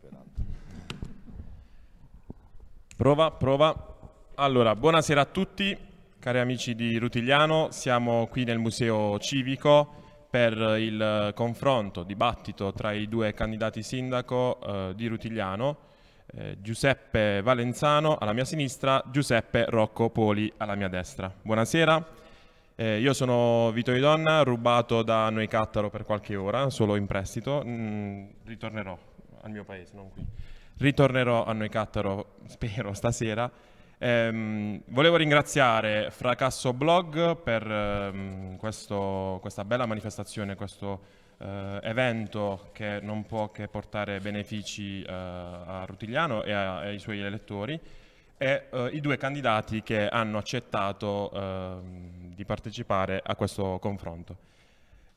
peraltro. Prova, prova. Allora, buonasera a tutti, cari amici di Rutigliano, siamo qui nel Museo Civico per il confronto, dibattito tra i due candidati sindaco eh, di Rutigliano, eh, Giuseppe Valenzano alla mia sinistra, Giuseppe Rocco Poli alla mia destra. Buonasera. Eh, io sono Vito Idonna, rubato da Noi Cattaro per qualche ora, solo in prestito. Mm, ritornerò al mio paese, non qui. Ritornerò a Noi Cattaro, spero, stasera. Ehm, volevo ringraziare Fracasso Blog per ehm, questo, questa bella manifestazione, questo eh, evento che non può che portare benefici eh, a Rutigliano e a, ai suoi elettori e eh, i due candidati che hanno accettato ehm, di partecipare a questo confronto.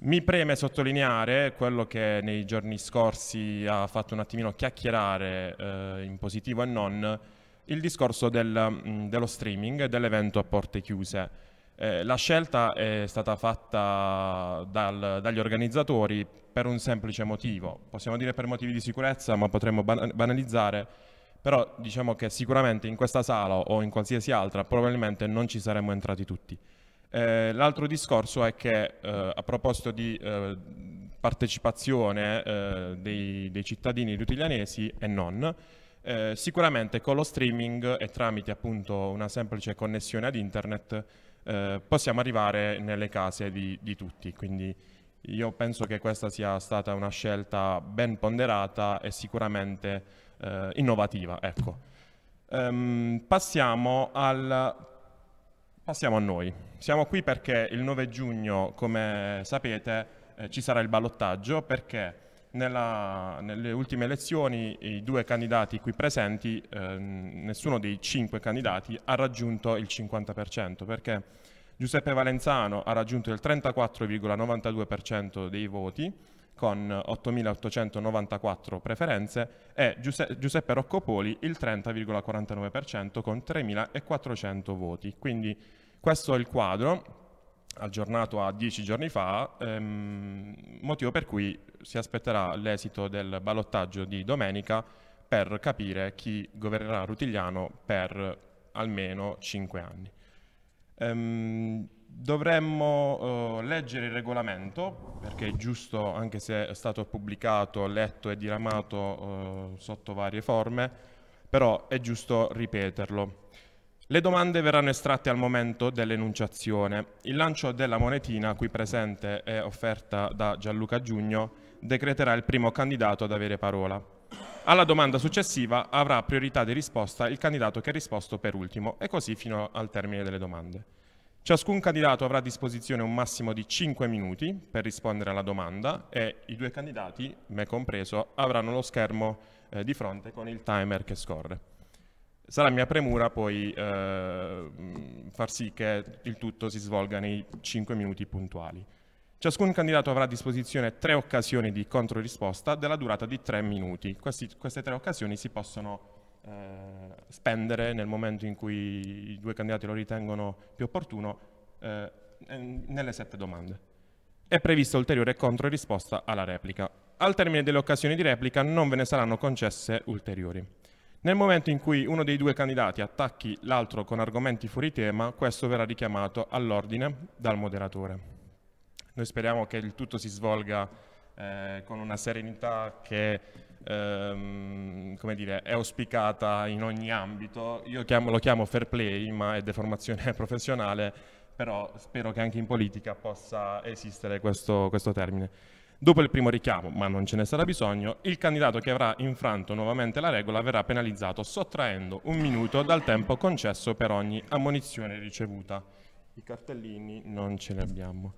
Mi preme sottolineare quello che nei giorni scorsi ha fatto un attimino chiacchierare eh, in positivo e non, il discorso del, mm, dello streaming e dell'evento a porte chiuse. Eh, la scelta è stata fatta dal, dagli organizzatori per un semplice motivo, possiamo dire per motivi di sicurezza, ma potremmo banalizzare, però diciamo che sicuramente in questa sala o in qualsiasi altra probabilmente non ci saremmo entrati tutti. Eh, l'altro discorso è che eh, a proposito di eh, partecipazione eh, dei, dei, cittadini lutilianesi e non, eh, sicuramente con lo streaming e tramite appunto una semplice connessione ad internet eh, possiamo arrivare nelle case di, di tutti, quindi io penso che questa sia stata una scelta ben ponderata e sicuramente eh, innovativa. Ecco. Um, passiamo al Passiamo a noi. Siamo qui perché il 9 giugno, come sapete, eh, ci sarà il ballottaggio perché nella, nelle ultime elezioni i due candidati qui presenti, eh, nessuno dei cinque candidati ha raggiunto il 50% perché Giuseppe Valenzano ha raggiunto il 34,92% dei voti, con 8.894 preferenze e Giuseppe Roccopoli il 30,49% con 3.400 voti. Quindi questo è il quadro aggiornato a dieci giorni fa, ehm, motivo per cui si aspetterà l'esito del ballottaggio di domenica per capire chi governerà Rutigliano per almeno cinque anni. Ehm, dovremmo eh, leggere il regolamento, perché è giusto, anche se è stato pubblicato, letto e diramato eh, sotto varie forme, però è giusto ripeterlo. Le domande verranno estratte al momento dell'enunciazione. Il lancio della monetina qui presente e offerta da Gianluca Giugno decreterà il primo candidato ad avere parola. Alla domanda successiva avrà priorità di risposta il candidato che ha risposto per ultimo e così fino al termine delle domande. Ciascun candidato avrà a disposizione un massimo di 5 minuti per rispondere alla domanda e i due candidati, me compreso, avranno lo schermo eh, di fronte con il timer che scorre. Sarà mia premura poi eh, far sì che il tutto si svolga nei 5 minuti puntuali. Ciascun candidato avrà a disposizione tre occasioni di controrisposta della durata di 3 minuti. Questi, queste tre occasioni si possono eh, spendere nel momento in cui i due candidati lo ritengono più opportuno eh, eh nelle sette domande. È prevista ulteriore contro risposta alla replica. Al termine delle occasioni di replica non ve ne saranno concesse ulteriori. Nel momento in cui uno dei due candidati attacchi l'altro con argomenti fuori tema, questo verrà richiamato all'ordine dal moderatore. Noi speriamo che il tutto si svolga eh, con una serenità che ehm, come dire, è auspicata in ogni ambito. Io chiamo, lo chiamo fair play, ma è deformazione professionale, però spero che anche in politica possa esistere questo, questo termine. Dopo il primo richiamo, ma non ce ne sarà bisogno, il candidato che avrà infranto nuovamente la regola verrà penalizzato sottraendo un minuto dal tempo concesso per ogni ammonizione ricevuta. I cartellini non ce li abbiamo.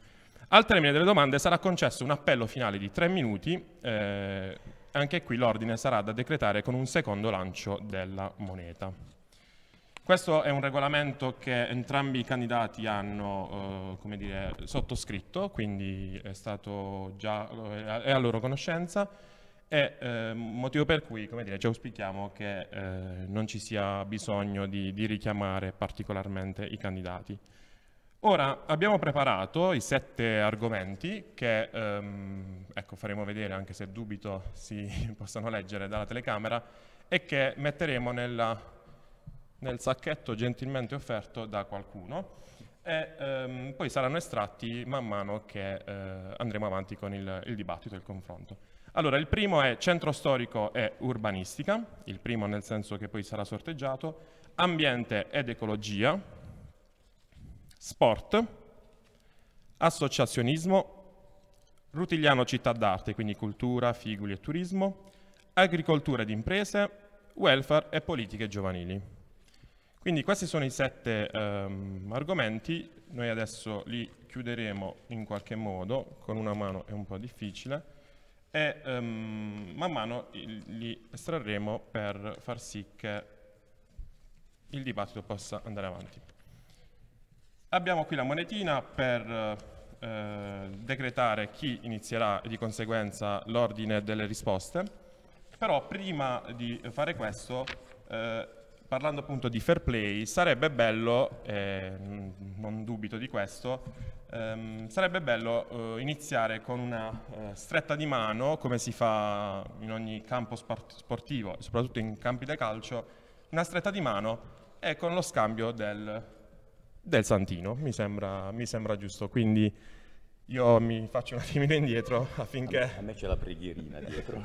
Al termine delle domande sarà concesso un appello finale di tre minuti, eh, anche qui l'ordine sarà da decretare con un secondo lancio della moneta. Questo è un regolamento che entrambi i candidati hanno eh, dire, sottoscritto, quindi è, già, eh, è a loro conoscenza e eh, motivo per cui dire, ci auspichiamo che eh, non ci sia bisogno di, di richiamare particolarmente i candidati. Ora abbiamo preparato i sette argomenti che ehm, ecco, faremo vedere anche se dubito si possano leggere dalla telecamera e che metteremo nella, nel sacchetto gentilmente offerto da qualcuno e ehm, poi saranno estratti man mano che eh, andremo avanti con il, il dibattito e il confronto. Allora, il primo è centro storico e urbanistica, il primo nel senso che poi sarà sorteggiato, ambiente ed ecologia, sport, associazionismo, Rutigliano città d'arte, quindi cultura, figuli e turismo, agricoltura ed imprese, welfare e politiche giovanili. Quindi questi sono i sette ehm, argomenti, noi adesso li chiuderemo in qualche modo, con una mano è un po' difficile, e ehm, man mano li estrarremo per far sì che il dibattito possa andare avanti. Abbiamo qui la monetina per eh, decretare chi inizierà di conseguenza l'ordine delle risposte. Però prima di fare questo, eh, parlando appunto di fair play, sarebbe bello, eh, non dubito di questo, ehm, sarebbe bello eh, iniziare con una eh, stretta di mano, come si fa in ogni campo sportivo, soprattutto in campi da calcio, una stretta di mano e con lo scambio del del Santino, mi sembra, mi sembra giusto. Quindi io mi faccio un attimino indietro affinché... A me c'è la preghierina dietro.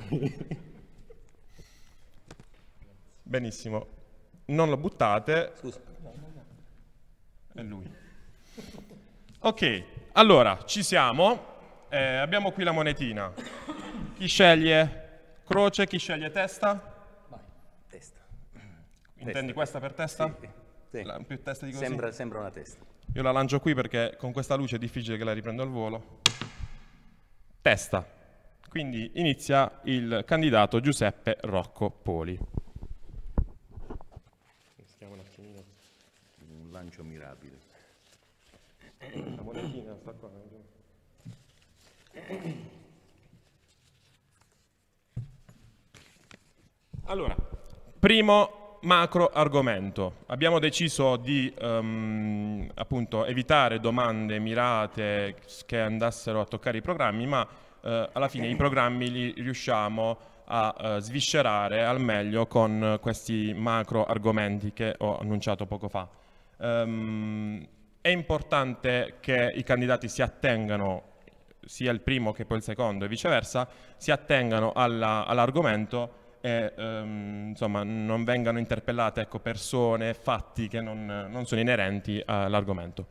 Benissimo, non lo buttate. Scusa. È lui. Ok, allora, ci siamo. Eh, abbiamo qui la monetina. Chi sceglie croce, chi sceglie testa? Vai, testa. Intendi testa. questa per testa? Sì. Sì. La, più testa di così. Sembra, sembra una testa. Io la lancio qui perché con questa luce è difficile che la riprendo al volo. Testa. Quindi inizia il candidato Giuseppe Rocco Poli. Un lancio mirabile. La monetina sta qua. Eh. Allora, primo macro argomento. Abbiamo deciso di um, appunto, evitare domande mirate che andassero a toccare i programmi, ma uh, alla fine i programmi li riusciamo a uh, sviscerare al meglio con questi macro argomenti che ho annunciato poco fa. Um, è importante che i candidati si attengano, sia il primo che poi il secondo e viceversa, si attengano all'argomento e ehm, insomma, non vengano interpellate ecco, persone, fatti che non, non sono inerenti all'argomento.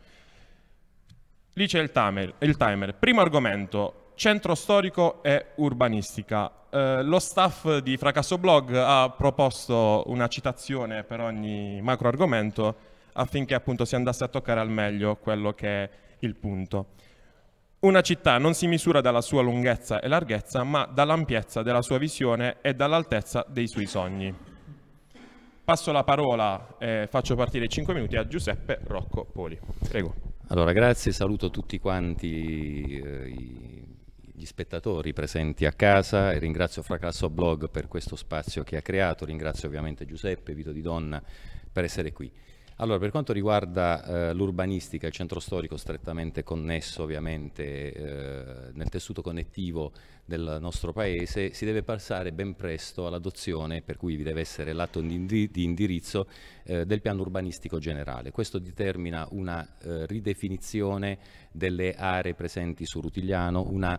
Lì c'è il timer, il timer. Primo argomento, centro storico e urbanistica. Eh, lo staff di Fracasso Blog ha proposto una citazione per ogni macro argomento affinché appunto si andasse a toccare al meglio quello che è il punto. Una città non si misura dalla sua lunghezza e larghezza, ma dall'ampiezza della sua visione e dall'altezza dei suoi sogni. Passo la parola eh, faccio partire i 5 minuti a Giuseppe Rocco Poli. Prego. Allora, grazie, saluto tutti quanti eh, gli spettatori presenti a casa e ringrazio Fracasso Blog per questo spazio che ha creato, ringrazio ovviamente Giuseppe, Vito Di Donna per essere qui. Allora, per quanto riguarda eh, l'urbanistica, il centro storico strettamente connesso ovviamente eh, nel tessuto connettivo del nostro paese, si deve passare ben presto all'adozione, per cui vi deve essere l'atto di indirizzo eh, del piano urbanistico generale. Questo determina una eh, ridefinizione delle aree presenti su Rutigliano, un eh,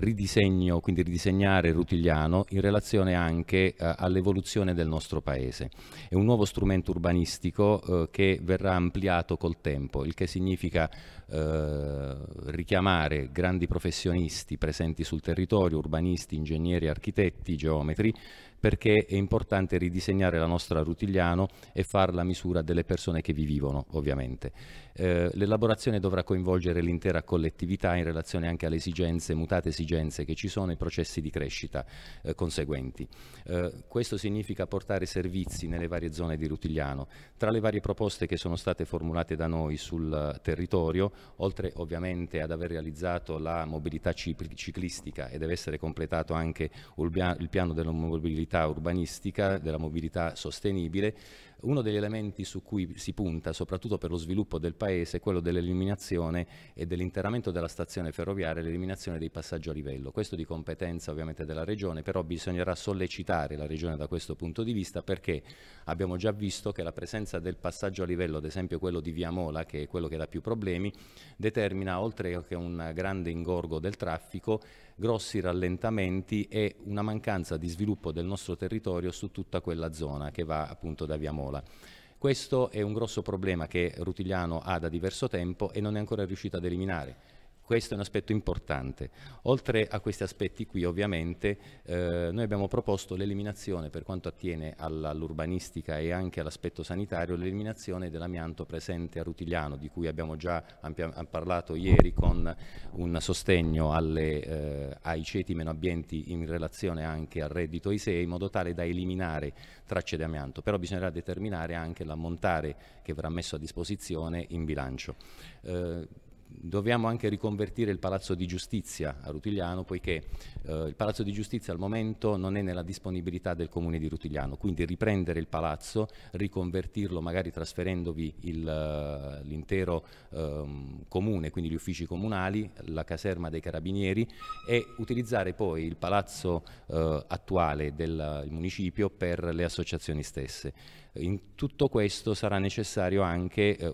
ridisegno, quindi ridisegnare Rutigliano in relazione anche eh, all'evoluzione del nostro paese. È un nuovo strumento urbanistico eh, che verrà ampliato col tempo, il che significa richiamare grandi professionisti presenti sul territorio, urbanisti, ingegneri, architetti, geometri, perché è importante ridisegnare la nostra Rutigliano e farla a misura delle persone che vi vivono ovviamente. Eh, l'elaborazione dovrà coinvolgere l'intera collettività in relazione anche alle esigenze, mutate esigenze che ci sono e processi di crescita eh, conseguenti. Eh, questo significa portare servizi nelle varie zone di Rutigliano. Tra le varie proposte che sono state formulate da noi sul territorio, oltre ovviamente ad aver realizzato la mobilità ciclistica e deve essere completato anche il piano della mobilità urbanistica, della mobilità sostenibile, uno degli elementi su cui si punta, soprattutto per lo sviluppo del Paese, è quello dell'eliminazione e dell'interramento della stazione ferroviaria, l'eliminazione dei passaggi a livello. Questo di competenza ovviamente della Regione, però bisognerà sollecitare la Regione da questo punto di vista perché abbiamo già visto che la presenza del passaggio a livello, ad esempio quello di Via Mola, che è quello che dà più problemi, determina oltre che un grande ingorgo del traffico, grossi rallentamenti e una mancanza di sviluppo del nostro territorio su tutta quella zona che va appunto da Via Mola. Questo è un grosso problema che Rutigliano ha da diverso tempo e non è ancora riuscito ad eliminare questo è un aspetto importante. Oltre a questi aspetti qui ovviamente eh, noi abbiamo proposto l'eliminazione per quanto attiene all'urbanistica e anche all'aspetto sanitario, l'eliminazione dell'amianto presente a Rutigliano di cui abbiamo già parlato ieri con un sostegno alle, eh, ai ceti meno ambienti in relazione anche al reddito ISEE in modo tale da eliminare tracce di amianto, però bisognerà determinare anche l'ammontare che verrà messo a disposizione in bilancio. Eh, dobbiamo anche riconvertire il Palazzo di Giustizia a Rutigliano poiché eh, il Palazzo di Giustizia al momento non è nella disponibilità del Comune di Rutigliano, quindi riprendere il palazzo, riconvertirlo magari trasferendovi eh, l'intero ehm, comune, quindi gli uffici comunali, la caserma dei carabinieri e utilizzare poi il palazzo eh, attuale del municipio per le associazioni stesse. In tutto questo sarà necessario anche eh,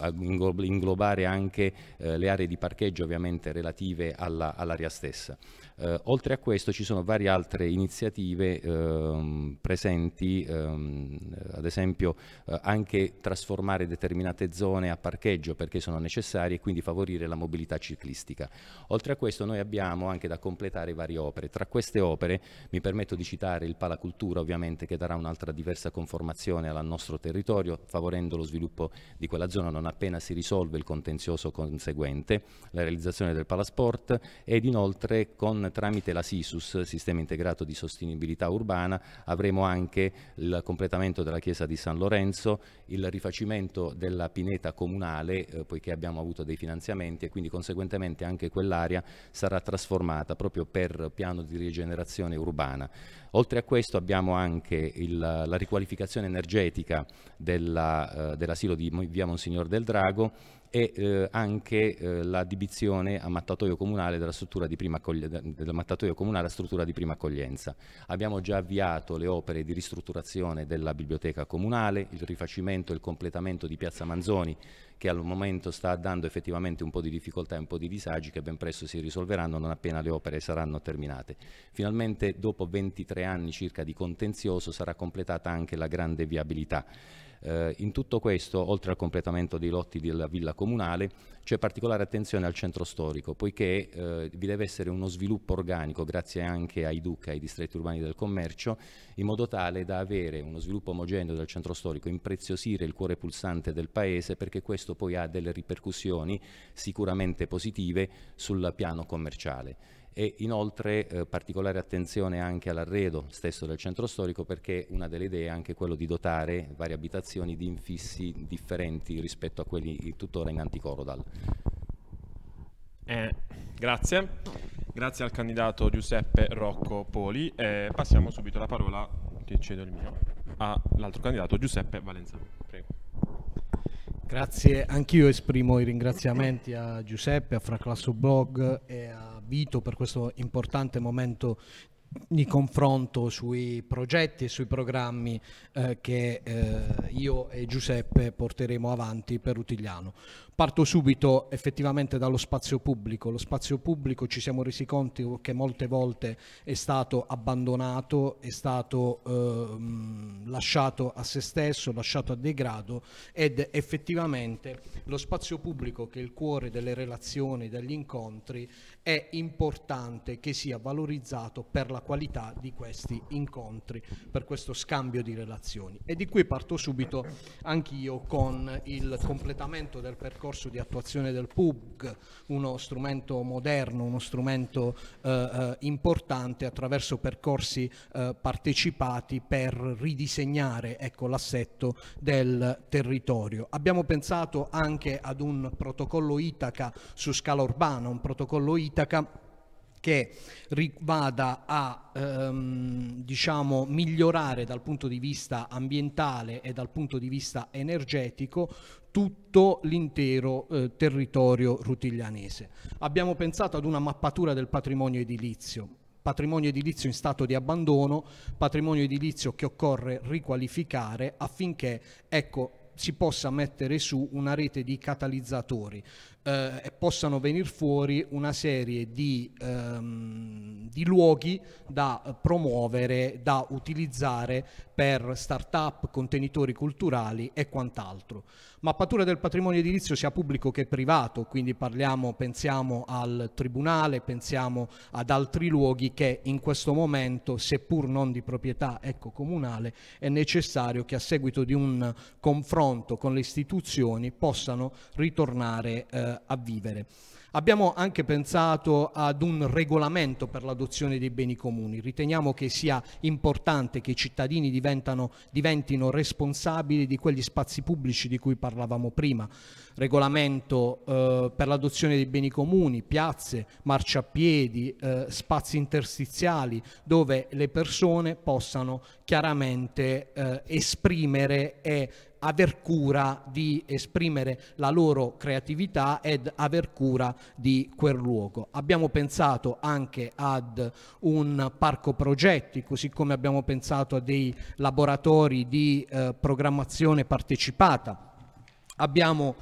eh inglobare anche eh, le aree di parcheggio ovviamente relative all'area alla stessa. Eh, oltre a questo ci sono varie altre iniziative ehm, presenti, ehm, eh, ad esempio eh, anche trasformare determinate zone a parcheggio perché sono necessarie e quindi favorire la mobilità ciclistica. Oltre a questo noi abbiamo anche da completare varie opere. Tra queste opere mi permetto di citare il Palacultura ovviamente che darà un'altra diversa conformazione al nostro territorio favorendo lo sviluppo di quella zona non appena si risolve il contenzioso conseguente, la realizzazione del Palasport ed inoltre con tramite la SISUS, Sistema Integrato di Sostenibilità Urbana, avremo anche il completamento della chiesa di San Lorenzo, il rifacimento della pineta comunale, eh, poiché abbiamo avuto dei finanziamenti e quindi conseguentemente anche quell'area sarà trasformata proprio per piano di rigenerazione urbana. Oltre a questo abbiamo anche il, la riqualificazione energetica della, eh, dell'asilo di via Monsignor del Drago e eh, anche eh, l'addibizione a mattatoio comunale della struttura di prima del mattatoio comunale a struttura di prima accoglienza. Abbiamo già avviato le opere di ristrutturazione della biblioteca comunale, il rifacimento e il completamento di Piazza Manzoni che al momento sta dando effettivamente un po' di difficoltà e un po' di disagi che ben presto si risolveranno non appena le opere saranno terminate. Finalmente dopo 23 anni circa di contenzioso sarà completata anche la grande viabilità. Eh, in tutto questo, oltre al completamento dei lotti della villa comunale, c'è particolare attenzione al centro storico, poiché eh, vi deve essere uno sviluppo organico, grazie anche ai DUC, ai distretti urbani del commercio, in modo tale da avere uno sviluppo omogeneo del centro storico, impreziosire il cuore pulsante del paese, perché questo poi ha delle ripercussioni sicuramente positive sul piano commerciale e inoltre eh, particolare attenzione anche all'arredo stesso del centro storico perché una delle idee è anche quello di dotare varie abitazioni di infissi differenti rispetto a quelli tuttora in anticorodal. Eh, grazie. Grazie al candidato Giuseppe Rocco Poli. Eh, passiamo subito la parola, ti cedo il mio, all'altro candidato Giuseppe Valenzano. Prego. Grazie, anch'io esprimo i ringraziamenti a Giuseppe, a Fraclasso Blog e a Vito per questo importante momento di confronto sui progetti e sui programmi eh, che eh, io e Giuseppe porteremo avanti per Utigliano. Parto subito effettivamente dallo spazio pubblico. Lo spazio pubblico ci siamo resi conto che molte volte è stato abbandonato, è stato eh, lasciato a se stesso, lasciato a degrado ed effettivamente lo spazio pubblico che è il cuore delle relazioni, degli incontri, è importante che sia valorizzato per la qualità di questi incontri, per questo scambio di relazioni. E di qui parto subito anch'io con il completamento del percorso di attuazione del PUG, uno strumento moderno, uno strumento eh, eh, importante attraverso percorsi eh, partecipati per ridisegnare ecco, l'assetto del territorio. Abbiamo pensato anche ad un protocollo Itaca su scala urbana, un protocollo Itaca Itaca che vada a ehm, diciamo, migliorare dal punto di vista ambientale e dal punto di vista energetico tutto l'intero eh, territorio rutiglianese. Abbiamo pensato ad una mappatura del patrimonio edilizio, patrimonio edilizio in stato di abbandono, patrimonio edilizio che occorre riqualificare affinché ecco, si possa mettere su una rete di catalizzatori eh, e possano venire fuori una serie di, ehm, di luoghi da promuovere, da utilizzare per start-up, contenitori culturali e quant'altro. Mappatura del patrimonio edilizio sia pubblico che privato, quindi parliamo, pensiamo al Tribunale, pensiamo ad altri luoghi che in questo momento, seppur non di proprietà ecco, comunale, è necessario che a seguito di un confronto con le istituzioni possano ritornare eh, eh, a vivere. Abbiamo anche pensato ad un regolamento per l'adozione dei beni comuni. Riteniamo che sia importante che i cittadini diventino responsabili di quegli spazi pubblici di cui parlavamo prima. Regolamento eh, per l'adozione dei beni comuni, piazze, marciapiedi, eh, spazi interstiziali dove le persone possano chiaramente eh, esprimere e aver cura di esprimere la loro creatività ed aver cura di quel luogo. Abbiamo pensato anche ad un parco progetti, così come abbiamo pensato a dei laboratori di eh, programmazione partecipata. Abbiamo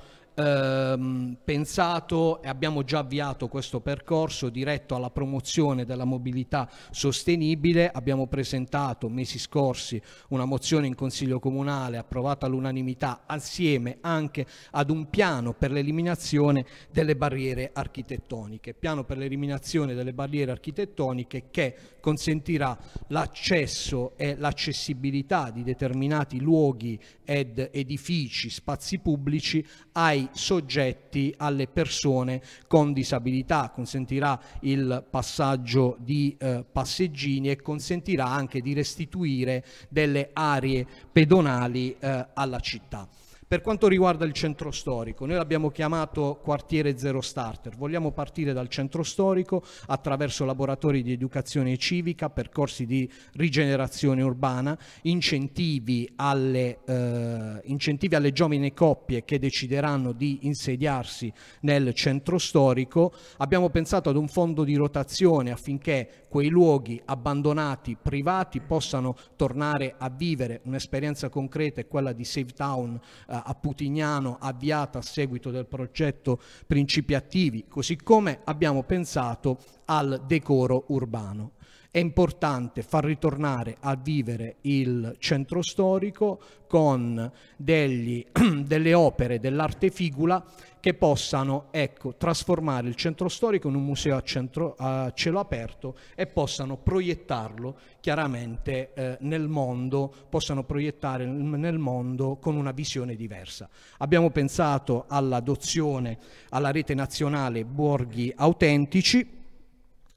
ehm, pensato e abbiamo già avviato questo percorso diretto alla promozione della mobilità sostenibile. Abbiamo presentato mesi scorsi una mozione in Consiglio Comunale approvata all'unanimità assieme anche ad un piano per l'eliminazione delle barriere architettoniche. Piano per l'eliminazione delle barriere architettoniche che consentirà l'accesso e l'accessibilità di determinati luoghi ed edifici, spazi pubblici ai soggetti, alle persone con disabilità, consentirà il passaggio di eh, passeggini e consentirà anche di restituire delle aree pedonali eh, alla città. Per quanto riguarda il centro storico, noi l'abbiamo chiamato quartiere zero starter, vogliamo partire dal centro storico attraverso laboratori di educazione civica, percorsi di rigenerazione urbana, incentivi alle, eh, incentivi alle giovani coppie che decideranno di insediarsi nel centro storico, abbiamo pensato ad un fondo di rotazione affinché quei luoghi abbandonati, privati, possano tornare a vivere. Un'esperienza concreta è quella di Save Town eh, a Putignano, avviata a seguito del progetto Principi Attivi, così come abbiamo pensato al decoro urbano. È importante far ritornare a vivere il centro storico con degli, delle opere dell'arte figula che possano ecco, trasformare il centro storico in un museo a, centro, a cielo aperto e possano proiettarlo chiaramente eh, nel mondo, possano proiettare nel mondo con una visione diversa. Abbiamo pensato all'adozione alla rete nazionale Borghi Autentici,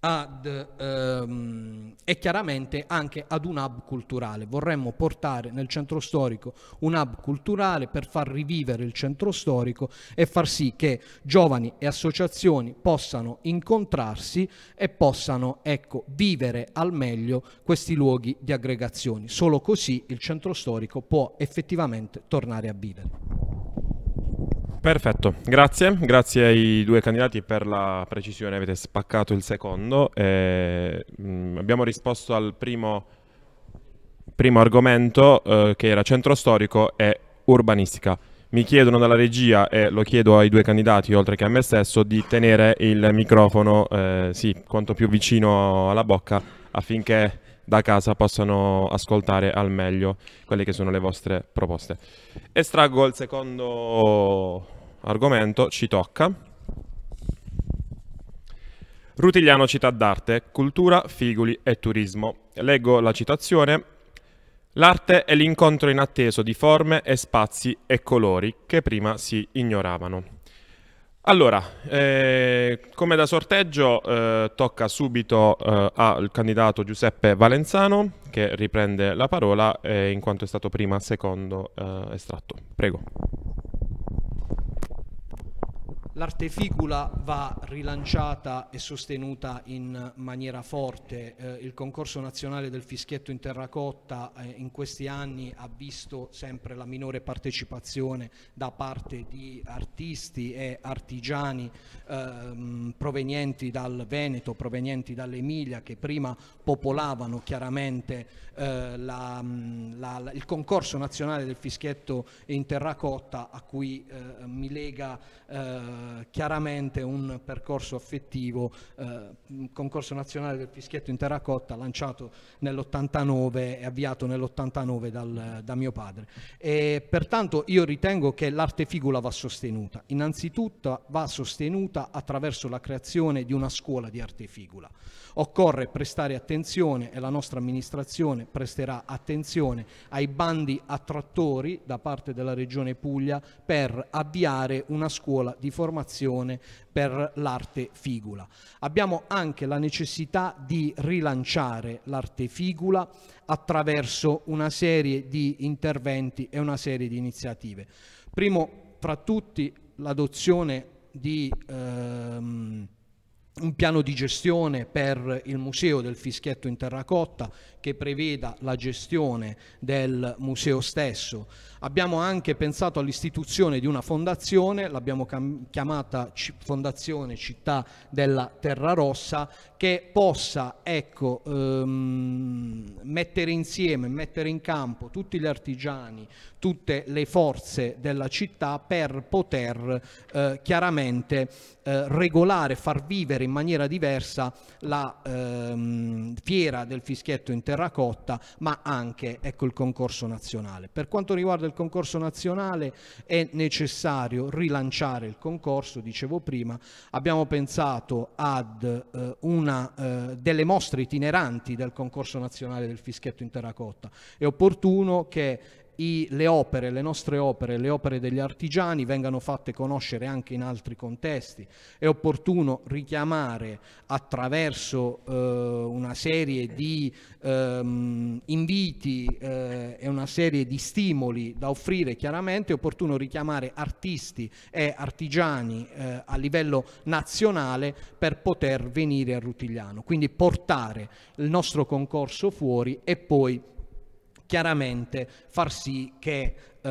ad, ehm, e chiaramente anche ad un hub culturale. Vorremmo portare nel centro storico un hub culturale per far rivivere il centro storico e far sì che giovani e associazioni possano incontrarsi e possano ecco, vivere al meglio questi luoghi di aggregazione. Solo così il centro storico può effettivamente tornare a vivere. Perfetto, grazie, grazie ai due candidati per la precisione, avete spaccato il secondo. Eh, abbiamo risposto al primo, primo argomento eh, che era centro storico e urbanistica. Mi chiedono dalla regia e lo chiedo ai due candidati, oltre che a me stesso, di tenere il microfono eh, sì, quanto più vicino alla bocca affinché da casa possano ascoltare al meglio quelle che sono le vostre proposte. Estraggo il secondo argomento, ci tocca. Rutigliano città d'arte, cultura, figuli e turismo. Leggo la citazione. L'arte è l'incontro inatteso di forme e spazi e colori che prima si ignoravano. Allora, eh, come da sorteggio eh, tocca subito eh, al candidato Giuseppe Valenzano che riprende la parola eh, in quanto è stato prima secondo eh, estratto. Prego. L'arteficula va rilanciata e sostenuta in maniera forte. Eh, il concorso nazionale del fischietto in terracotta eh, in questi anni ha visto sempre la minore partecipazione da parte di artisti e artigiani ehm, provenienti dal Veneto, provenienti dall'Emilia, che prima popolavano chiaramente eh, la, la, la, il concorso nazionale del fischietto in terracotta a cui eh, mi lega eh, eh, chiaramente un percorso affettivo, eh, concorso nazionale del fischietto in terracotta lanciato nell'89 e avviato nell'89 dal, da mio padre. E pertanto io ritengo che l'arte figula va sostenuta, innanzitutto va sostenuta attraverso la creazione di una scuola di arte figula. Occorre prestare attenzione e la nostra amministrazione presterà attenzione ai bandi attrattori da parte della Regione Puglia per avviare una scuola di formazione formazione per l'arte figula. Abbiamo anche la necessità di rilanciare l'arte figula attraverso una serie di interventi e una serie di iniziative. Primo fra tutti l'adozione di ehm, un piano di gestione per il museo del fischietto in terracotta che preveda la gestione del museo stesso. Abbiamo anche pensato all'istituzione di una fondazione, l'abbiamo chiamata Fondazione Città della Terra Rossa, che possa ecco, ehm, mettere insieme, mettere in campo tutti gli artigiani, tutte le forze della città per poter eh, chiaramente eh, regolare, far vivere in maniera diversa la ehm, fiera del fischietto internazionale terracotta, ma anche ecco, il concorso nazionale. Per quanto riguarda il concorso nazionale è necessario rilanciare il concorso, dicevo prima, abbiamo pensato ad eh, una eh, delle mostre itineranti del concorso nazionale del fischietto in terracotta. È opportuno che i, le opere, le nostre opere, le opere degli artigiani vengano fatte conoscere anche in altri contesti. È opportuno richiamare attraverso eh, una serie di ehm, inviti eh, e una serie di stimoli da offrire chiaramente, è opportuno richiamare artisti e artigiani eh, a livello nazionale per poter venire a Rutigliano, quindi portare il nostro concorso fuori e poi chiaramente far sì che eh,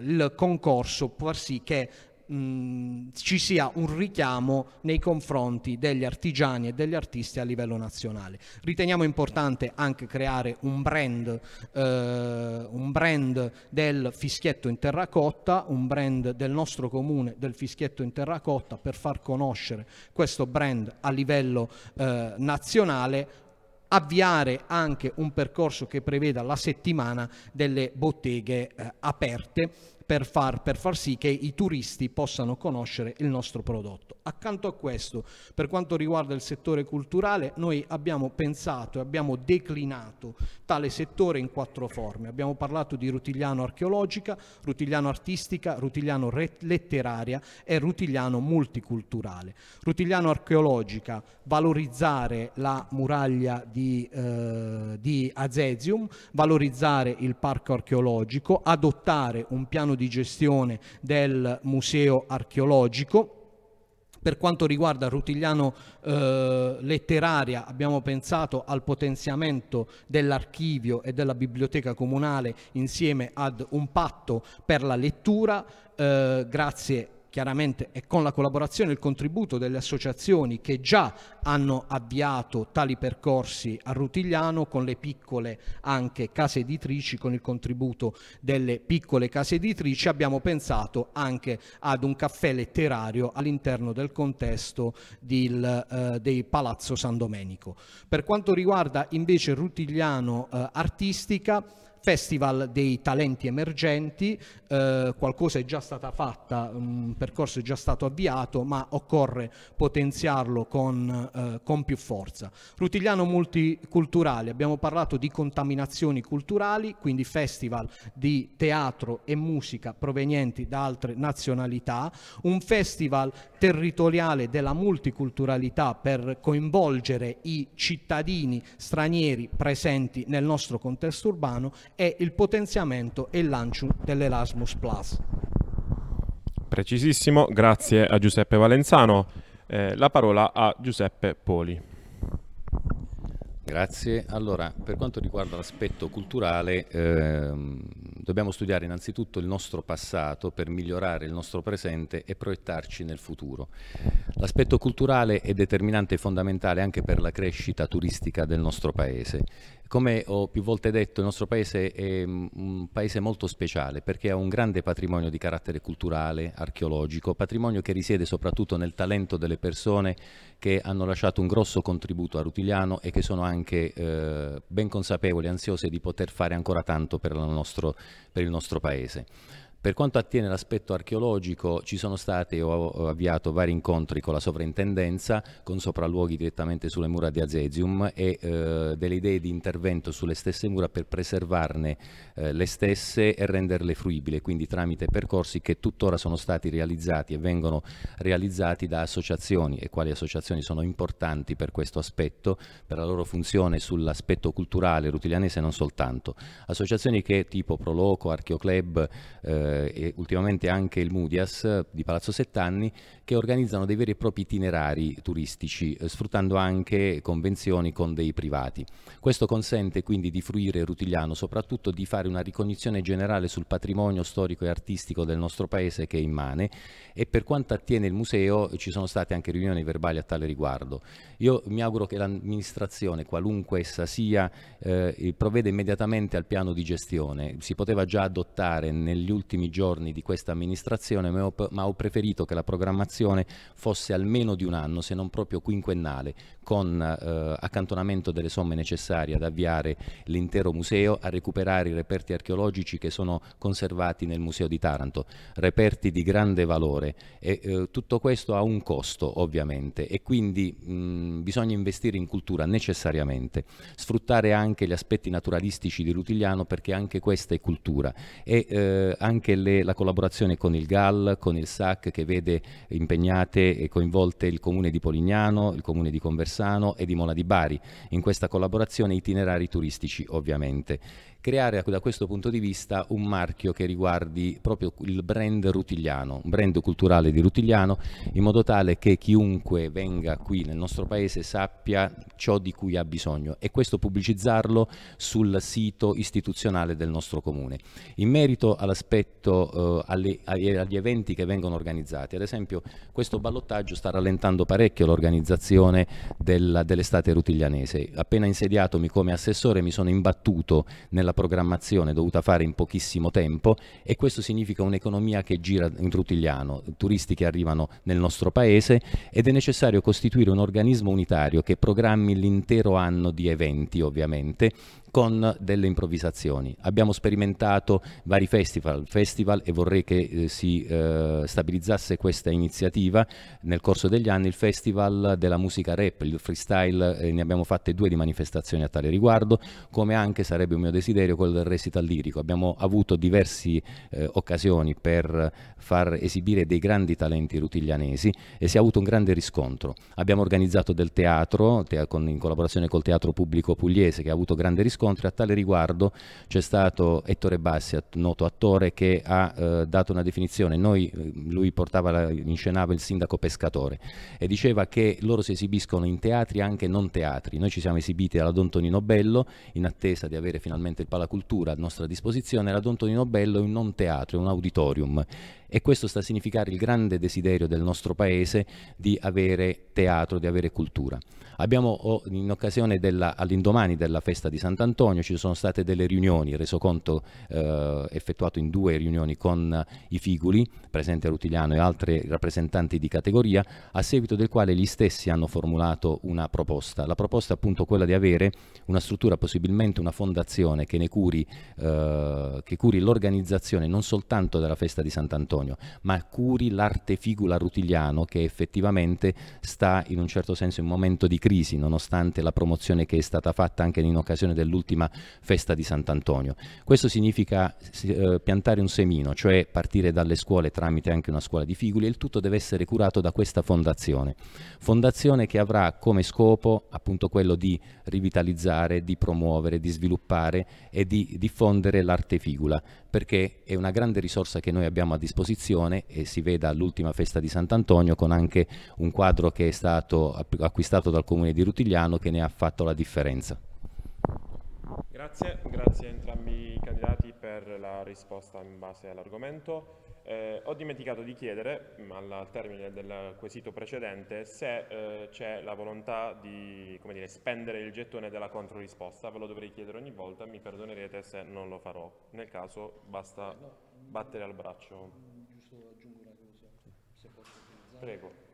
il concorso, far sì che mh, ci sia un richiamo nei confronti degli artigiani e degli artisti a livello nazionale. Riteniamo importante anche creare un brand, eh, un brand del fischietto in terracotta, un brand del nostro comune del fischietto in terracotta per far conoscere questo brand a livello eh, nazionale avviare anche un percorso che preveda la settimana delle botteghe eh, aperte per far, per far sì che i turisti possano conoscere il nostro prodotto. Accanto a questo, per quanto riguarda il settore culturale, noi abbiamo pensato e abbiamo declinato tale settore in quattro forme. Abbiamo parlato di rutigliano archeologica, rutigliano artistica, rutigliano letteraria e rutigliano multiculturale. Rutigliano archeologica, valorizzare la muraglia di, eh, di Azezium, valorizzare il parco archeologico, adottare un piano di gestione del museo archeologico per quanto riguarda Rutigliano eh, Letteraria abbiamo pensato al potenziamento dell'archivio e della biblioteca comunale insieme ad un patto per la lettura, eh, grazie chiaramente è con la collaborazione e il contributo delle associazioni che già hanno avviato tali percorsi a Rutigliano con le piccole anche case editrici, con il contributo delle piccole case editrici abbiamo pensato anche ad un caffè letterario all'interno del contesto di, eh, dei Palazzo San Domenico. Per quanto riguarda invece Rutigliano eh, Artistica, Festival dei talenti emergenti, eh, qualcosa è già stata fatta, un percorso è già stato avviato, ma occorre potenziarlo con, eh, con più forza. Rutigliano multiculturale, abbiamo parlato di contaminazioni culturali, quindi festival di teatro e musica provenienti da altre nazionalità, un festival territoriale della multiculturalità per coinvolgere i cittadini stranieri presenti nel nostro contesto urbano e il potenziamento e il lancio dell'Erasmus Plus. Precisissimo, grazie a Giuseppe Valenzano. Eh, la parola a Giuseppe Poli. Grazie. Allora, per quanto riguarda l'aspetto culturale, ehm, dobbiamo studiare innanzitutto il nostro passato per migliorare il nostro presente e proiettarci nel futuro. L'aspetto culturale è determinante e fondamentale anche per la crescita turistica del nostro Paese. Come ho più volte detto, il nostro paese è un paese molto speciale perché ha un grande patrimonio di carattere culturale, archeologico, patrimonio che risiede soprattutto nel talento delle persone che hanno lasciato un grosso contributo a Rutigliano e che sono anche eh, ben consapevoli, ansiose di poter fare ancora tanto per, nostro, per il nostro paese. Per quanto attiene l'aspetto archeologico, ci sono stati, ho avviato vari incontri con la sovrintendenza, con sopralluoghi direttamente sulle mura di Azezium e eh, delle idee di intervento sulle stesse mura per preservarne eh, le stesse e renderle fruibili, quindi tramite percorsi che tuttora sono stati realizzati e vengono realizzati da associazioni e quali associazioni sono importanti per questo aspetto, per la loro funzione sull'aspetto culturale rutilianese non soltanto. Associazioni che tipo Proloco, Archeoclub, eh, eh, e ultimamente anche il Mudias di Palazzo Settanni che organizzano dei veri e propri itinerari turistici, eh, sfruttando anche convenzioni con dei privati. Questo consente quindi di fruire Rutigliano, soprattutto di fare una ricognizione generale sul patrimonio storico e artistico del nostro paese che è immane e per quanto attiene il museo ci sono state anche riunioni verbali a tale riguardo. Io mi auguro che l'amministrazione, qualunque essa sia, eh, provveda immediatamente al piano di gestione. Si poteva già adottare negli ultimi giorni di questa amministrazione, ma ho, ma ho preferito che la programmazione amministrazione fosse almeno di un anno, se non proprio quinquennale, con eh, accantonamento delle somme necessarie ad avviare l'intero museo, a recuperare i reperti archeologici che sono conservati nel Museo di Taranto, reperti di grande valore e eh, tutto questo ha un costo ovviamente e quindi mh, bisogna investire in cultura necessariamente, sfruttare anche gli aspetti naturalistici di Rutigliano perché anche questa è cultura e eh, anche le, la collaborazione con il GAL, con il SAC che vede in impegnate e coinvolte il comune di Polignano, il comune di Conversano e di Mola di Bari, in questa collaborazione itinerari turistici ovviamente creare da questo punto di vista un marchio che riguardi proprio il brand rutigliano, un brand culturale di Rutigliano, in modo tale che chiunque venga qui nel nostro paese sappia ciò di cui ha bisogno e questo pubblicizzarlo sul sito istituzionale del nostro comune. In merito all'aspetto, eh, agli eventi che vengono organizzati, ad esempio questo ballottaggio sta rallentando parecchio l'organizzazione dell'estate dell rutiglianese. Appena insediatomi come assessore mi sono imbattuto nella programmazione dovuta fare in pochissimo tempo e questo significa un'economia che gira in rutigliano, turisti che arrivano nel nostro paese ed è necessario costituire un organismo unitario che programmi l'intero anno di eventi ovviamente con delle improvvisazioni. Abbiamo sperimentato vari festival, festival e vorrei che eh, si eh, stabilizzasse questa iniziativa. Nel corso degli anni il Festival della Musica Rap, il freestyle, eh, ne abbiamo fatte due di manifestazioni a tale riguardo, come anche sarebbe un mio desiderio quello del recital lirico. Abbiamo avuto diverse eh, occasioni per far esibire dei grandi talenti rutiglianesi e si è avuto un grande riscontro. Abbiamo organizzato del teatro te con, in collaborazione col Teatro Pubblico Pugliese che ha avuto grande riscontro riscontri a tale riguardo c'è stato Ettore Bassi, noto attore, che ha eh, dato una definizione. Noi, eh, lui portava, inscenava il sindaco pescatore e diceva che loro si esibiscono in teatri anche non teatri. Noi ci siamo esibiti alla Don Tonino Bello in attesa di avere finalmente il Palacultura a nostra disposizione. La Don Tonino Bello è un non teatro, è un auditorium e questo sta a significare il grande desiderio del nostro paese di avere teatro, di avere cultura. Abbiamo oh, in occasione all'indomani della festa di Sant'Antonio ci sono state delle riunioni, il resoconto eh, effettuato in due riunioni con i Figuli, presente Rutigliano e altri rappresentanti di categoria, a seguito del quale gli stessi hanno formulato una proposta. La proposta è appunto quella di avere una struttura, possibilmente una fondazione che ne curi, eh, che curi l'organizzazione non soltanto della festa di Sant'Antonio, Antonio, ma curi l'arte figula rutiliano che effettivamente sta in un certo senso in un momento di crisi, nonostante la promozione che è stata fatta anche in occasione dell'ultima festa di Sant'Antonio. Questo significa eh, piantare un semino, cioè partire dalle scuole tramite anche una scuola di figuli e il tutto deve essere curato da questa fondazione. Fondazione che avrà come scopo appunto quello di rivitalizzare, di promuovere, di sviluppare e di diffondere l'arte figula perché è una grande risorsa che noi abbiamo a disposizione e si veda all'ultima festa di Sant'Antonio con anche un quadro che è stato acquistato dal comune di Rutigliano che ne ha fatto la differenza. Grazie, grazie a entrambi i candidati per la risposta in base all'argomento. Eh, ho dimenticato di chiedere, mm, al termine del quesito precedente, se eh, c'è la volontà di dire, spendere il gettone della controrisposta. Ve lo dovrei chiedere ogni volta, mi perdonerete se non lo farò. Nel caso basta eh no, battere al braccio. Giusto aggiungo una cosa, se posso utilizzare. Prego.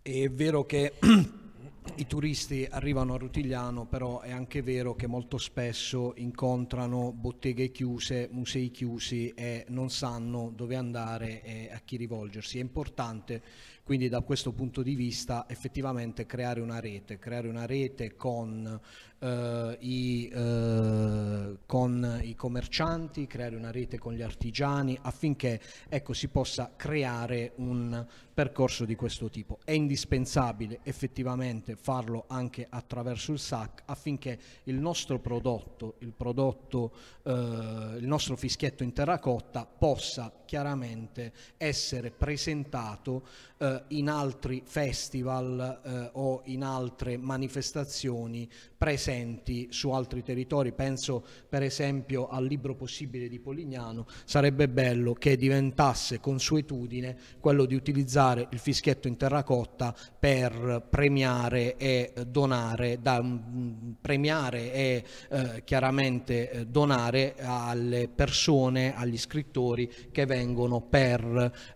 È vero che i turisti arrivano a Rutigliano, però è anche vero che molto spesso incontrano botteghe chiuse, musei chiusi e non sanno dove andare e a chi rivolgersi. È importante quindi da questo punto di vista effettivamente creare una rete, creare una rete con eh, i, eh, con i commercianti, creare una rete con gli artigiani affinché ecco, si possa creare un percorso di questo tipo. È indispensabile effettivamente farlo anche attraverso il SAC affinché il nostro prodotto, il, prodotto, eh, il nostro fischietto in terracotta possa chiaramente essere presentato eh, in altri festival eh, o in altre manifestazioni prese presenti su altri territori, penso per esempio al libro possibile di Polignano, sarebbe bello che diventasse consuetudine quello di utilizzare il fischietto in terracotta per premiare e eh, donare, da, mm, premiare e eh, chiaramente eh, donare alle persone, agli scrittori che vengono per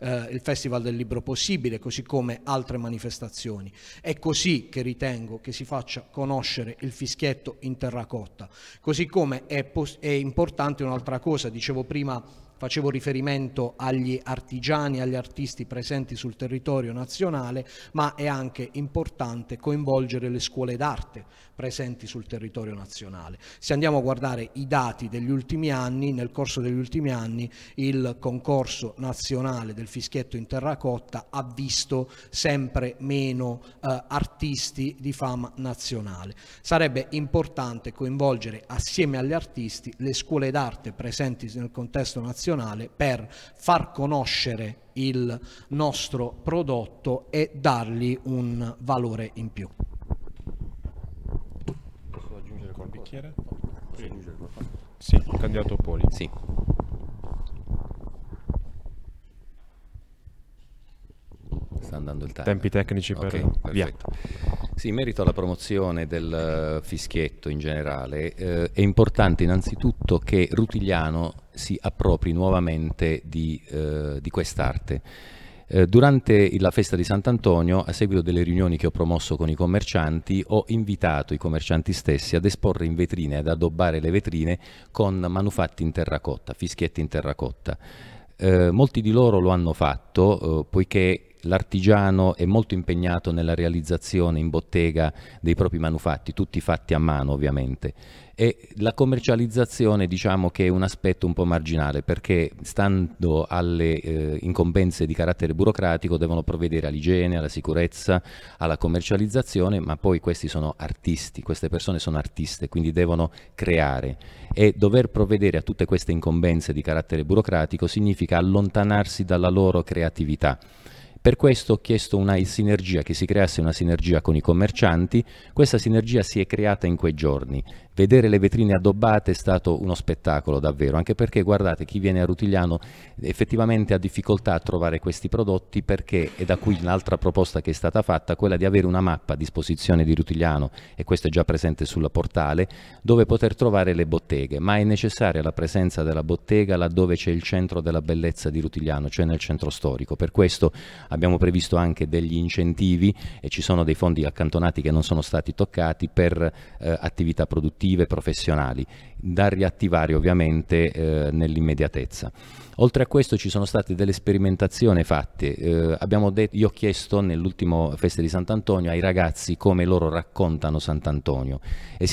eh, il Festival del Libro Possibile, così come altre manifestazioni. È così che ritengo che si faccia conoscere il fischietto fischietto in terracotta. Così come è, pos- è importante un'altra cosa, dicevo prima facevo riferimento agli artigiani, agli artisti presenti sul territorio nazionale, ma è anche importante coinvolgere le scuole d'arte presenti sul territorio nazionale. Se andiamo a guardare i dati degli ultimi anni, nel corso degli ultimi anni il concorso nazionale del fischietto in terracotta ha visto sempre meno eh, artisti di fama nazionale. Sarebbe importante coinvolgere assieme agli artisti le scuole d'arte presenti nel contesto nazionale per far conoscere il nostro prodotto e dargli un valore in più. Posso aggiungere qualcosa? Sì, il candidato Poli. Sì. sta andando il tempo. Tempi tecnici per okay, via. Sì, in merito alla promozione del eh, fischietto in generale, eh, è importante innanzitutto che Rutigliano si appropri nuovamente di, eh, di quest'arte. Eh, durante la festa di Sant'Antonio, a seguito delle riunioni che ho promosso con i commercianti, ho invitato i commercianti stessi ad esporre in vetrine, ad addobbare le vetrine con manufatti in terracotta, fischietti in terracotta. Eh, molti di loro lo hanno fatto eh, poiché l'artigiano è molto impegnato nella realizzazione in bottega dei propri manufatti, tutti fatti a mano ovviamente. E la commercializzazione diciamo che è un aspetto un po' marginale perché stando alle eh, incombenze di carattere burocratico devono provvedere all'igiene, alla sicurezza, alla commercializzazione, ma poi questi sono artisti, queste persone sono artiste, quindi devono creare e dover provvedere a tutte queste incombenze di carattere burocratico significa allontanarsi dalla loro creatività. Per questo ho chiesto una sinergia, che si creasse una sinergia con i commercianti, questa sinergia si è creata in quei giorni vedere le vetrine addobbate è stato uno spettacolo davvero, anche perché guardate chi viene a Rutigliano effettivamente ha difficoltà a trovare questi prodotti perché, e da qui un'altra proposta che è stata fatta, quella di avere una mappa a disposizione di Rutigliano, e questo è già presente sul portale, dove poter trovare le botteghe, ma è necessaria la presenza della bottega laddove c'è il centro della bellezza di Rutigliano, cioè nel centro storico. Per questo abbiamo previsto anche degli incentivi e ci sono dei fondi accantonati che non sono stati toccati per eh, attività produttive lavorative professionali, da riattivare ovviamente eh, nell'immediatezza. Oltre a questo ci sono state delle sperimentazioni fatte, eh, detto, io ho chiesto nell'ultimo Festa di Sant'Antonio ai ragazzi come loro raccontano Sant'Antonio ed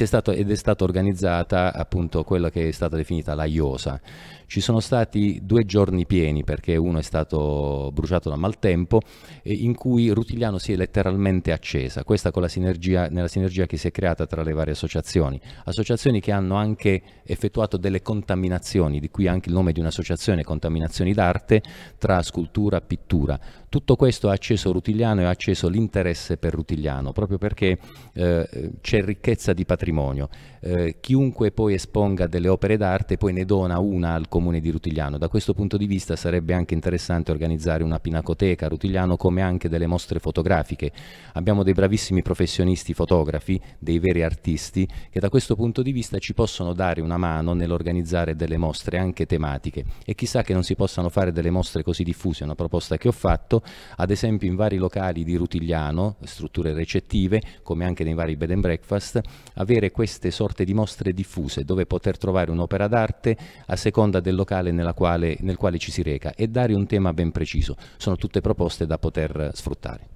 è stata organizzata appunto quella che è stata definita la Iosa. Ci sono stati due giorni pieni perché uno è stato bruciato da maltempo in cui Rutiliano si è letteralmente accesa, questa con la sinergia, nella sinergia che si è creata tra le varie associazioni, associazioni che hanno anche effettuato delle contaminazioni, di cui anche il nome di un'associazione contaminazioni d'arte tra scultura e pittura. Tutto questo ha acceso Rutigliano e ha acceso l'interesse per Rutigliano, proprio perché eh, c'è ricchezza di patrimonio. Eh, chiunque poi esponga delle opere d'arte poi ne dona una al comune di Rutigliano. Da questo punto di vista sarebbe anche interessante organizzare una pinacoteca a Rutigliano come anche delle mostre fotografiche. Abbiamo dei bravissimi professionisti fotografi, dei veri artisti, che da questo punto di vista ci possono dare una mano nell'organizzare delle mostre anche tematiche. E chissà che non si possano fare delle mostre così diffuse, è una proposta che ho fatto, fatto ad esempio in vari locali di Rutigliano, strutture recettive, come anche nei vari bed and breakfast, avere queste sorte di mostre diffuse dove poter trovare un'opera d'arte a seconda del locale quale, nel quale ci si reca e dare un tema ben preciso. Sono tutte proposte da poter sfruttare.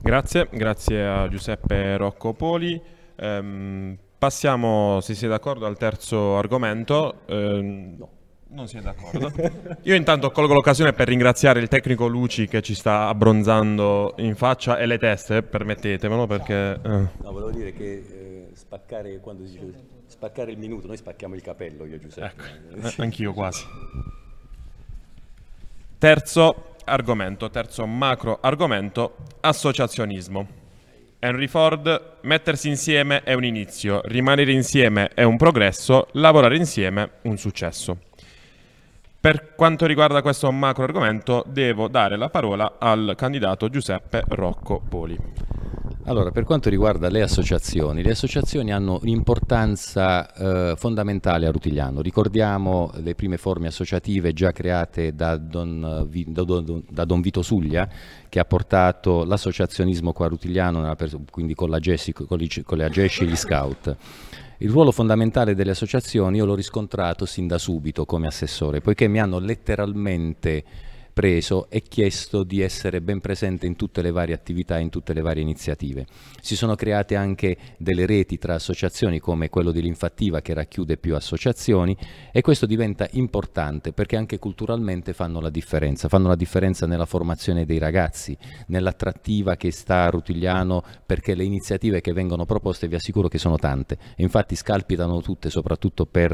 Grazie, grazie a Giuseppe Rocco Poli. Ehm, passiamo, se siete d'accordo, al terzo argomento. Ehm, no. Non siete d'accordo. Io intanto colgo l'occasione per ringraziare il tecnico Luci che ci sta abbronzando in faccia e le teste, permettetemelo perché... Eh. No, volevo dire che eh, spaccare, quando si spaccare il minuto, noi spacchiamo il capello io e Giuseppe. Ecco, eh, anch'io quasi. Terzo argomento, terzo macro argomento, associazionismo. Henry Ford, mettersi insieme è un inizio, rimanere insieme è un progresso, lavorare insieme un successo. Per quanto riguarda questo macro argomento, devo dare la parola al candidato Giuseppe Rocco Poli. Allora, per quanto riguarda le associazioni, le associazioni hanno un'importanza eh, fondamentale a Rutigliano. Ricordiamo le prime forme associative già create da Don, da Don, da Don Vito Suglia, che ha portato l'associazionismo qua a Rutigliano, quindi con la Gesci, con, con le Agesci e gli Scout. Il ruolo fondamentale delle associazioni io l'ho riscontrato sin da subito come assessore, poiché mi hanno letteralmente preso e chiesto di essere ben presente in tutte le varie attività, in tutte le varie iniziative. Si sono create anche delle reti tra associazioni come quello di Linfattiva che racchiude più associazioni e questo diventa importante perché anche culturalmente fanno la differenza, fanno la differenza nella formazione dei ragazzi, nell'attrattiva che sta a Rutigliano perché le iniziative che vengono proposte vi assicuro che sono tante infatti scalpitano tutte soprattutto per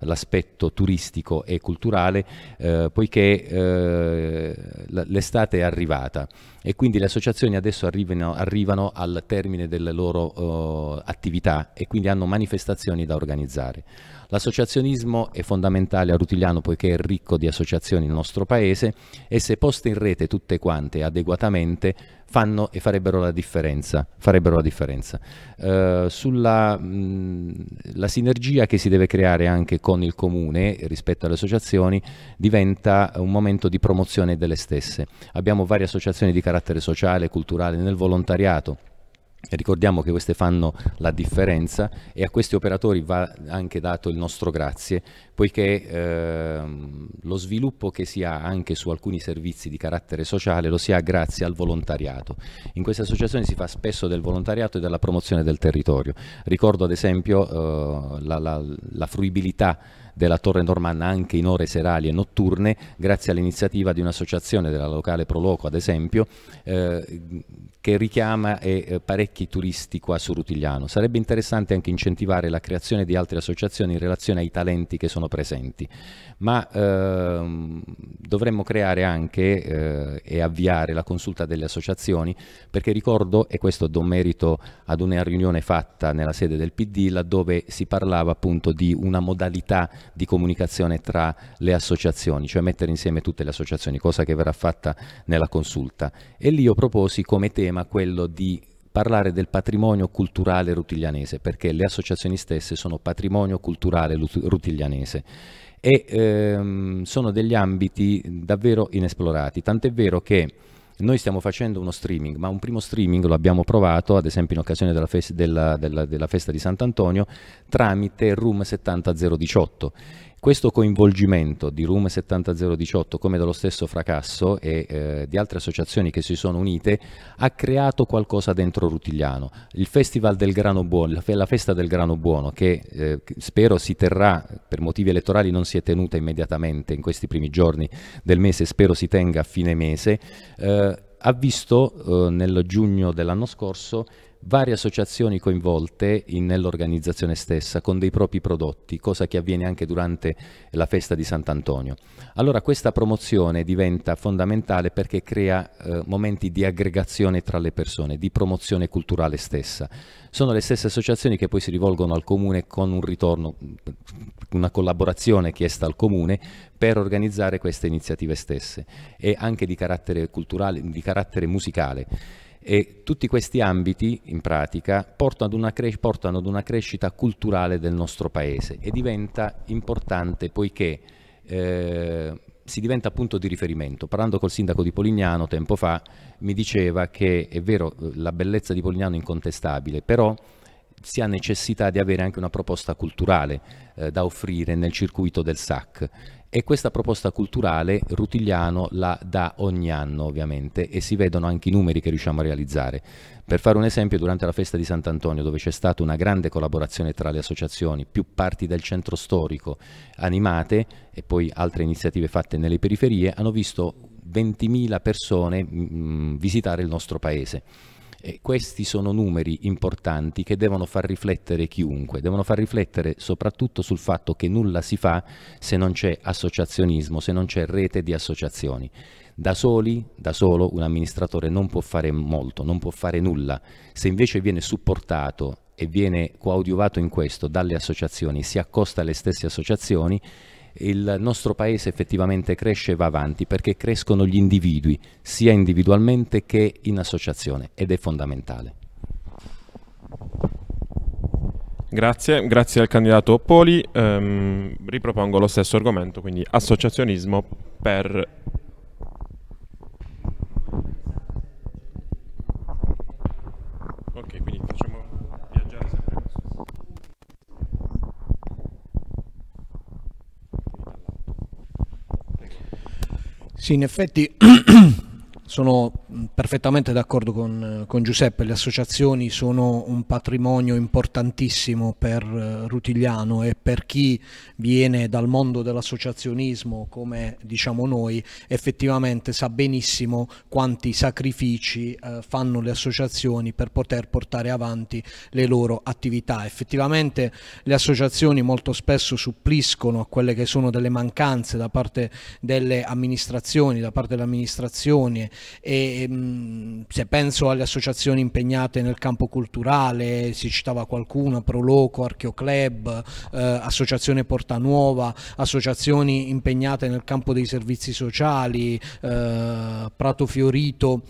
l'aspetto turistico e culturale eh, poiché eh, eh, l'estate è arrivata e quindi le associazioni adesso arrivano, arrivano al termine delle loro oh, attività e quindi hanno manifestazioni da organizzare. L'associazionismo è fondamentale a Rutigliano poiché è ricco di associazioni il nostro paese e se poste in rete tutte quante adeguatamente fanno e farebbero la differenza. Farebbero la differenza. Eh, sulla mh, mm, la sinergia che si deve creare anche con il comune rispetto alle associazioni diventa un momento di promozione delle stesse. Abbiamo varie associazioni di carattere sociale, culturale, nel volontariato Ricordiamo che queste fanno la differenza e a questi operatori va anche dato il nostro grazie, poiché ehm, lo sviluppo che si ha anche su alcuni servizi di carattere sociale lo si ha grazie al volontariato. In queste associazioni si fa spesso del volontariato e della promozione del territorio. Ricordo ad esempio eh, la, la, la fruibilità della Torre Normanna anche in ore serali e notturne, grazie all'iniziativa di un'associazione della locale Proloco, ad esempio, eh, che richiama eh, parecchi turisti qua su Rutigliano. Sarebbe interessante anche incentivare la creazione di altre associazioni in relazione ai talenti che sono presenti, ma ehm, dovremmo creare anche eh, e avviare la consulta delle associazioni, perché ricordo, e questo do merito ad una riunione fatta nella sede del PD, laddove si parlava appunto di una modalità di comunicazione tra le associazioni, cioè mettere insieme tutte le associazioni, cosa che verrà fatta nella consulta. E lì io proposi come tema problema quello di parlare del patrimonio culturale rutiglianese, perché le associazioni stesse sono patrimonio culturale rutiglianese e ehm, sono degli ambiti davvero inesplorati, tant'è vero che noi stiamo facendo uno streaming, ma un primo streaming lo abbiamo provato, ad esempio in occasione della, festa, della, della, della festa di Sant'Antonio, tramite Room 70018 questo coinvolgimento di Room 70018 come dello stesso Fracasso e eh, di altre associazioni che si sono unite ha creato qualcosa dentro Rutigliano. Il Festival del Grano Buono, la festa del Grano Buono che eh, spero si terrà, per motivi elettorali non si è tenuta immediatamente in questi primi giorni del mese, spero si tenga a fine mese, eh, ha visto eh, nel giugno dell'anno scorso varie associazioni coinvolte nell'organizzazione stessa con dei propri prodotti, cosa che avviene anche durante la festa di Sant'Antonio. Allora questa promozione diventa fondamentale perché crea eh, momenti di aggregazione tra le persone, di promozione culturale stessa. Sono le stesse associazioni che poi si rivolgono al comune con un ritorno, una collaborazione chiesta al comune per organizzare queste iniziative stesse e anche di carattere culturale, di carattere musicale. E tutti questi ambiti, in pratica, portano ad, una portano ad una crescita culturale del nostro paese e diventa importante poiché eh, si diventa punto di riferimento. Parlando col sindaco di Polignano tempo fa, mi diceva che è vero, la bellezza di Polignano è incontestabile, però si ha necessità di avere anche una proposta culturale eh, da offrire nel circuito del SAC e questa proposta culturale Rutigliano la dà ogni anno ovviamente e si vedono anche i numeri che riusciamo a realizzare. Per fare un esempio, durante la festa di Sant'Antonio dove c'è stata una grande collaborazione tra le associazioni, più parti del centro storico animate e poi altre iniziative fatte nelle periferie, hanno visto 20.000 persone mh, mm, mm, visitare il nostro paese e questi sono numeri importanti che devono far riflettere chiunque, devono far riflettere soprattutto sul fatto che nulla si fa se non c'è associazionismo, se non c'è rete di associazioni. Da soli, da solo, un amministratore non può fare molto, non può fare nulla. Se invece viene supportato e viene coadiuvato in questo dalle associazioni, si accosta alle stesse associazioni, il nostro paese effettivamente cresce e va avanti perché crescono gli individui, sia individualmente che in associazione ed è fondamentale. Grazie, grazie al candidato Poli. Ehm, ripropongo lo stesso argomento, quindi associazionismo per Sì, in effetti sono Mm, perfettamente d'accordo con, eh, con, Giuseppe, le associazioni sono un patrimonio importantissimo per eh, Rutigliano e per chi viene dal mondo dell'associazionismo come diciamo noi effettivamente sa benissimo quanti sacrifici eh, fanno le associazioni per poter portare avanti le loro attività. Effettivamente le associazioni molto spesso suppliscono a quelle che sono delle mancanze da parte delle amministrazioni, da parte delle amministrazioni e Ehm, se penso alle associazioni impegnate nel campo culturale, si citava qualcuno, Proloco, Archeoclub, eh, Associazione Porta Nuova, associazioni impegnate nel campo dei servizi sociali, eh, Prato Fiorito,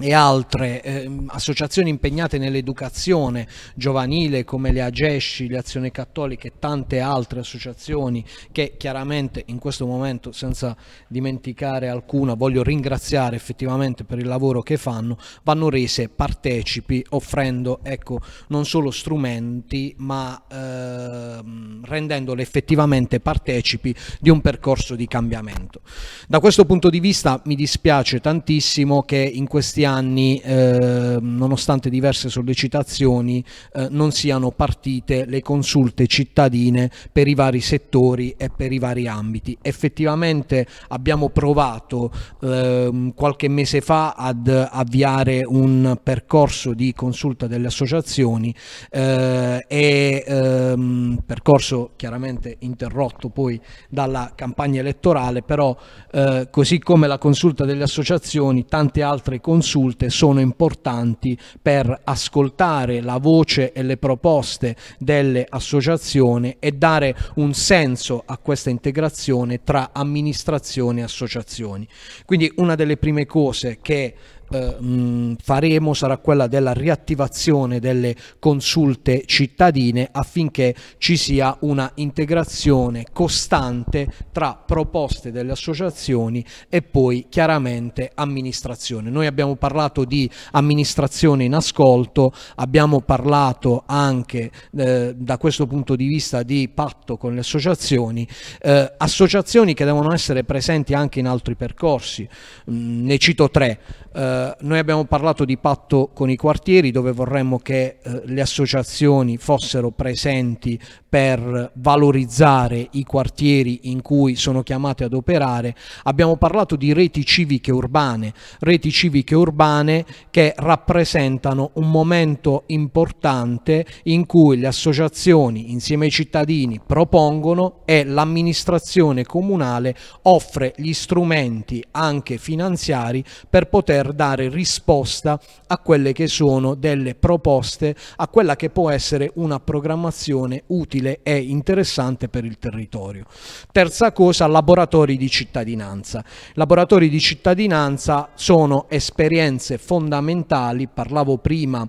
e altre eh, associazioni impegnate nell'educazione giovanile come le AGESCI, le Azioni Cattoliche e tante altre associazioni che chiaramente in questo momento senza dimenticare alcuna voglio ringraziare effettivamente per il lavoro che fanno, vanno rese partecipi offrendo ecco, non solo strumenti ma eh, rendendole effettivamente partecipi di un percorso di cambiamento. Da questo punto di vista mi dispiace tantissimo che in questi anni anni, eh, nonostante diverse sollecitazioni, eh, non siano partite le consulte cittadine per i vari settori e per i vari ambiti. Effettivamente abbiamo provato eh, qualche mese fa ad avviare un percorso di consulta delle associazioni eh, e ehm, percorso chiaramente interrotto poi dalla campagna elettorale, però eh, così come la consulta delle associazioni, tante altre consulte consulte sono importanti per ascoltare la voce e le proposte delle associazioni e dare un senso a questa integrazione tra amministrazione e associazioni. Quindi una delle prime cose che eh, mm, faremo sarà quella della riattivazione delle consulte cittadine affinché ci sia una integrazione costante tra proposte delle associazioni e poi chiaramente amministrazione. Noi abbiamo parlato di amministrazione in ascolto, abbiamo parlato anche eh, da questo punto di vista di patto con le associazioni, eh, associazioni che devono essere presenti anche in altri percorsi, mm, ne cito tre. Eh, eh, noi abbiamo parlato di patto con i quartieri dove vorremmo che eh, le associazioni fossero presenti per valorizzare i quartieri in cui sono chiamate ad operare. Abbiamo parlato di reti civiche urbane, reti civiche urbane che rappresentano un momento importante in cui le associazioni insieme ai cittadini propongono e l'amministrazione comunale offre gli strumenti anche finanziari per poter dare dare risposta a quelle che sono delle proposte, a quella che può essere una programmazione utile e interessante per il territorio. Terza cosa, laboratori di cittadinanza. Laboratori di cittadinanza sono esperienze fondamentali, parlavo prima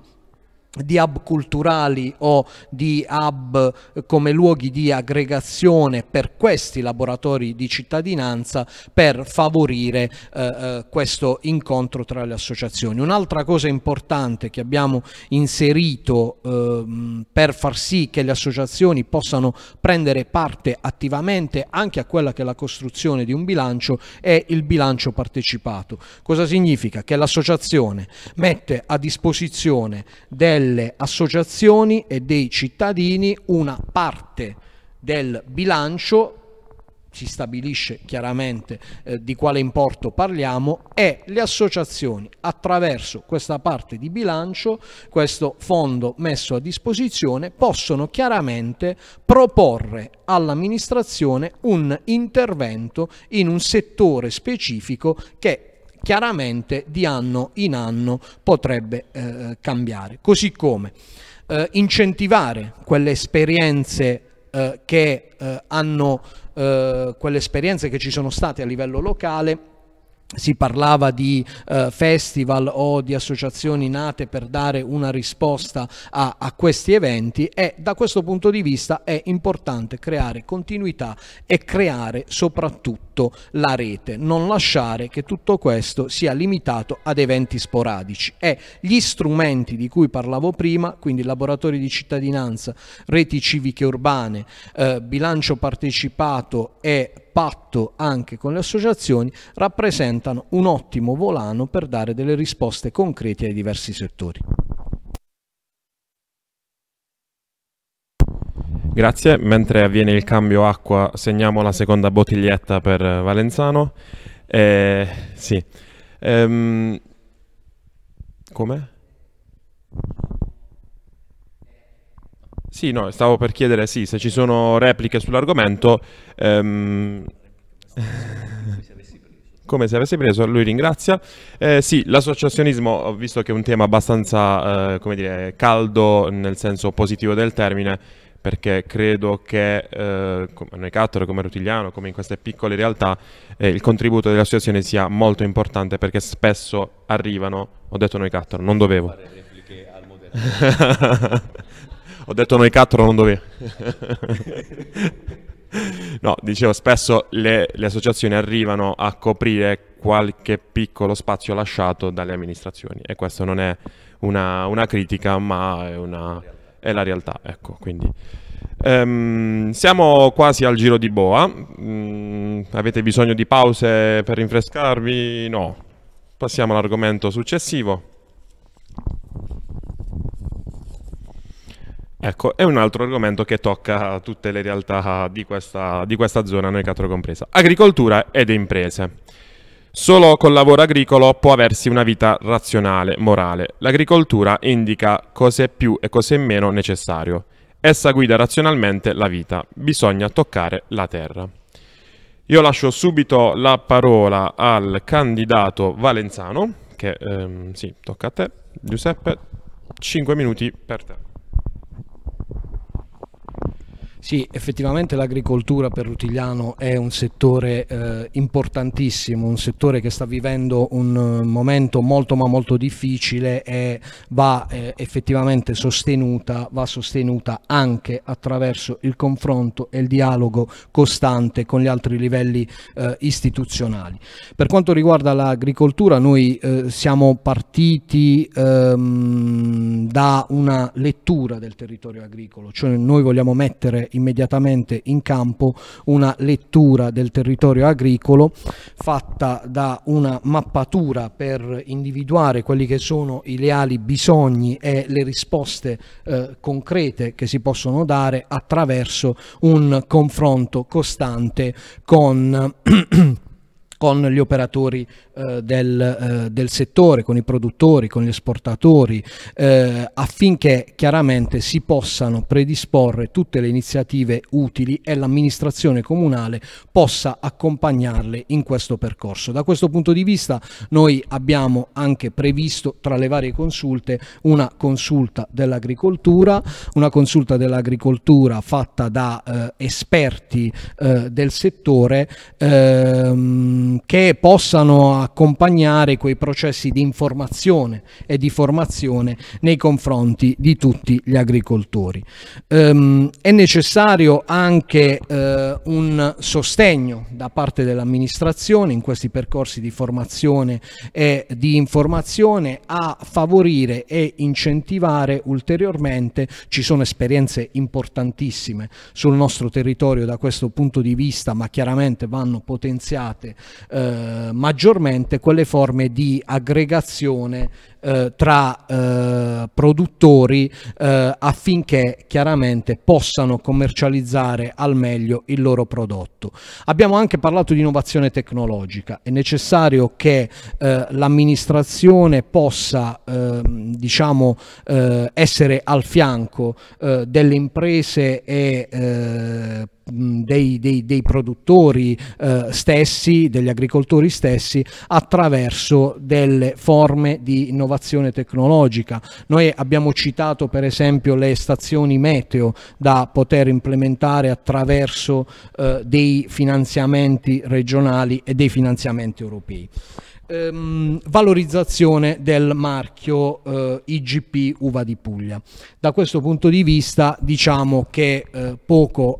di hub culturali o di hub eh, come luoghi di aggregazione per questi laboratori di cittadinanza per favorire eh, eh questo incontro tra le associazioni. Un'altra cosa importante che abbiamo inserito eh, per far sì che le associazioni possano prendere parte attivamente anche a quella che è la costruzione di un bilancio è il bilancio partecipato. Cosa significa? Che l'associazione mette a disposizione del delle associazioni e dei cittadini una parte del bilancio si stabilisce chiaramente eh, di quale importo parliamo e le associazioni attraverso questa parte di bilancio, questo fondo messo a disposizione, possono chiaramente proporre all'amministrazione un intervento in un settore specifico che chiaramente di anno in anno potrebbe eh, cambiare. Così come eh, incentivare quelle esperienze eh, che eh, hanno eh, quelle esperienze che ci sono state a livello locale si parlava di eh, festival o di associazioni nate per dare una risposta a, a, questi eventi e da questo punto di vista è importante creare continuità e creare soprattutto tutto la rete, non lasciare che tutto questo sia limitato ad eventi sporadici e gli strumenti di cui parlavo prima, quindi laboratori di cittadinanza, reti civiche urbane, eh, bilancio partecipato e patto anche con le associazioni rappresentano un ottimo volano per dare delle risposte concrete ai diversi settori. Grazie, mentre avviene il cambio acqua segniamo la seconda bottiglietta per eh, Valenzano. Eh, sì. Ehm, come? Sì, no, stavo per chiedere sì, se ci sono repliche sull'argomento. Ehm... come se avessi preso, lui ringrazia. Eh, sì, l'associazionismo, visto che è un tema abbastanza, eh, come dire, caldo nel senso positivo del termine, perché credo che eh, come Cattolo, come Rutigliano, come in queste piccole realtà eh, il contributo delle associazioni sia molto importante perché spesso arrivano, ho detto noi Cattolo, non dovevo. ho detto noi Cattolo, non dovevo. no, dicevo, spesso le, le associazioni arrivano a coprire qualche piccolo spazio lasciato dalle amministrazioni e questa non è una, una critica ma è una è la realtà, ecco, quindi... Um, siamo quasi al giro di boa. Um, avete bisogno di pause per rinfrescarvi? No. Passiamo all'argomento successivo. Ecco, è un altro argomento che tocca tutte le realtà di questa, di questa zona, noi quattro compresa. Agricoltura ed imprese. Solo col lavoro agricolo può aversi una vita razionale, morale. L'agricoltura indica cos'è più e cos'è meno necessario. Essa guida razionalmente la vita. Bisogna toccare la terra. Io lascio subito la parola al candidato Valenzano, che ehm, sì, tocca a te. Giuseppe, 5 minuti per te. Sì, effettivamente l'agricoltura per Rutigliano è un settore eh, importantissimo, un settore che sta vivendo un eh, momento molto ma molto difficile e va eh, effettivamente sostenuta, va sostenuta anche attraverso il confronto e il dialogo costante con gli altri livelli eh, istituzionali. Per quanto riguarda l'agricoltura noi eh, siamo partiti ehm, da una lettura del territorio agricolo, cioè noi vogliamo mettere immediatamente in campo una lettura del territorio agricolo fatta da una mappatura per individuare quelli che sono i reali bisogni e le risposte eh, concrete che si possono dare attraverso un confronto costante con con gli operatori eh, del, eh, del, settore, con i produttori, con gli esportatori, eh, affinché chiaramente si possano predisporre tutte le iniziative utili e l'amministrazione comunale possa accompagnarle in questo percorso. Da questo punto di vista noi abbiamo anche previsto tra le varie consulte una consulta dell'agricoltura, una consulta dell'agricoltura fatta da eh, esperti eh, del settore ehm, che possano accompagnare quei processi di informazione e di formazione nei confronti di tutti gli agricoltori. Ehm, è necessario anche eh, un sostegno da parte dell'amministrazione in questi percorsi di formazione e di informazione a favorire e incentivare ulteriormente, ci sono esperienze importantissime sul nostro territorio da questo punto di vista, ma chiaramente vanno potenziate eh, maggiormente sicuramente quelle forme di aggregazione eh, tra eh, produttori eh, affinché chiaramente possano commercializzare al meglio il loro prodotto. Abbiamo anche parlato di innovazione tecnologica, è necessario che eh, l'amministrazione possa ehm, diciamo, eh, essere al fianco delle imprese e dei, dei, dei, produttori eh, stessi, degli agricoltori stessi, attraverso delle forme di innovazione l'innovazione tecnologica. Noi abbiamo citato per esempio le stazioni meteo da poter implementare attraverso eh, dei finanziamenti regionali e dei finanziamenti europei ehm, valorizzazione del marchio eh, IGP Uva di Puglia. Da questo punto di vista diciamo che eh, poco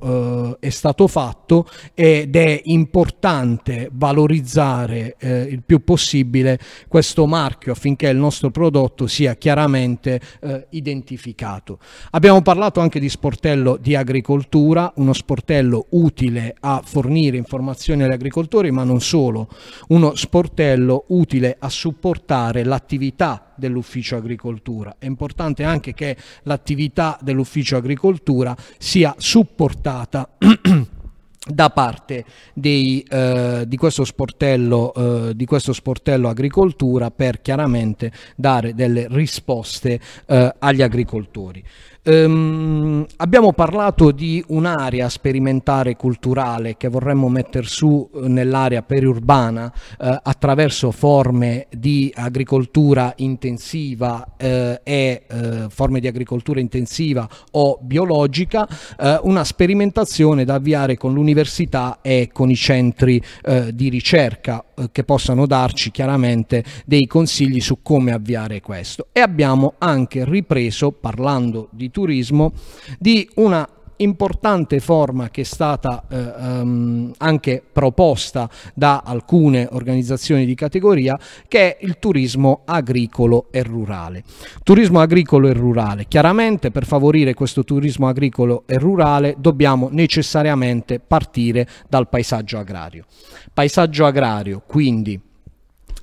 eh, è stato fatto ed è importante valorizzare eh, il più possibile questo marchio affinché il nostro prodotto sia chiaramente eh, identificato. Abbiamo parlato anche di sportello di agricoltura, uno sportello utile a fornire informazioni agli agricoltori ma non solo, uno sportello utile a supportare l'attività dell'ufficio agricoltura. È importante anche che l'attività dell'ufficio agricoltura sia supportata da parte dei, eh, di, questo sportello, eh, di, questo sportello, agricoltura per chiaramente dare delle risposte eh, agli agricoltori. Ehm, abbiamo parlato di un'area sperimentale culturale che vorremmo mettere su eh, nell'area periurbana eh, attraverso forme di agricoltura intensiva eh, e eh, forme di agricoltura intensiva o biologica, eh, una sperimentazione da avviare con l'università e con i centri eh, di ricerca eh, che possano darci chiaramente dei consigli su come avviare questo. E abbiamo anche ripreso, parlando di turismo, di una importante forma che è stata eh, um, anche proposta da alcune organizzazioni di categoria che è il turismo agricolo e rurale. Turismo agricolo e rurale. Chiaramente per favorire questo turismo agricolo e rurale dobbiamo necessariamente partire dal paesaggio agrario. Paesaggio agrario, quindi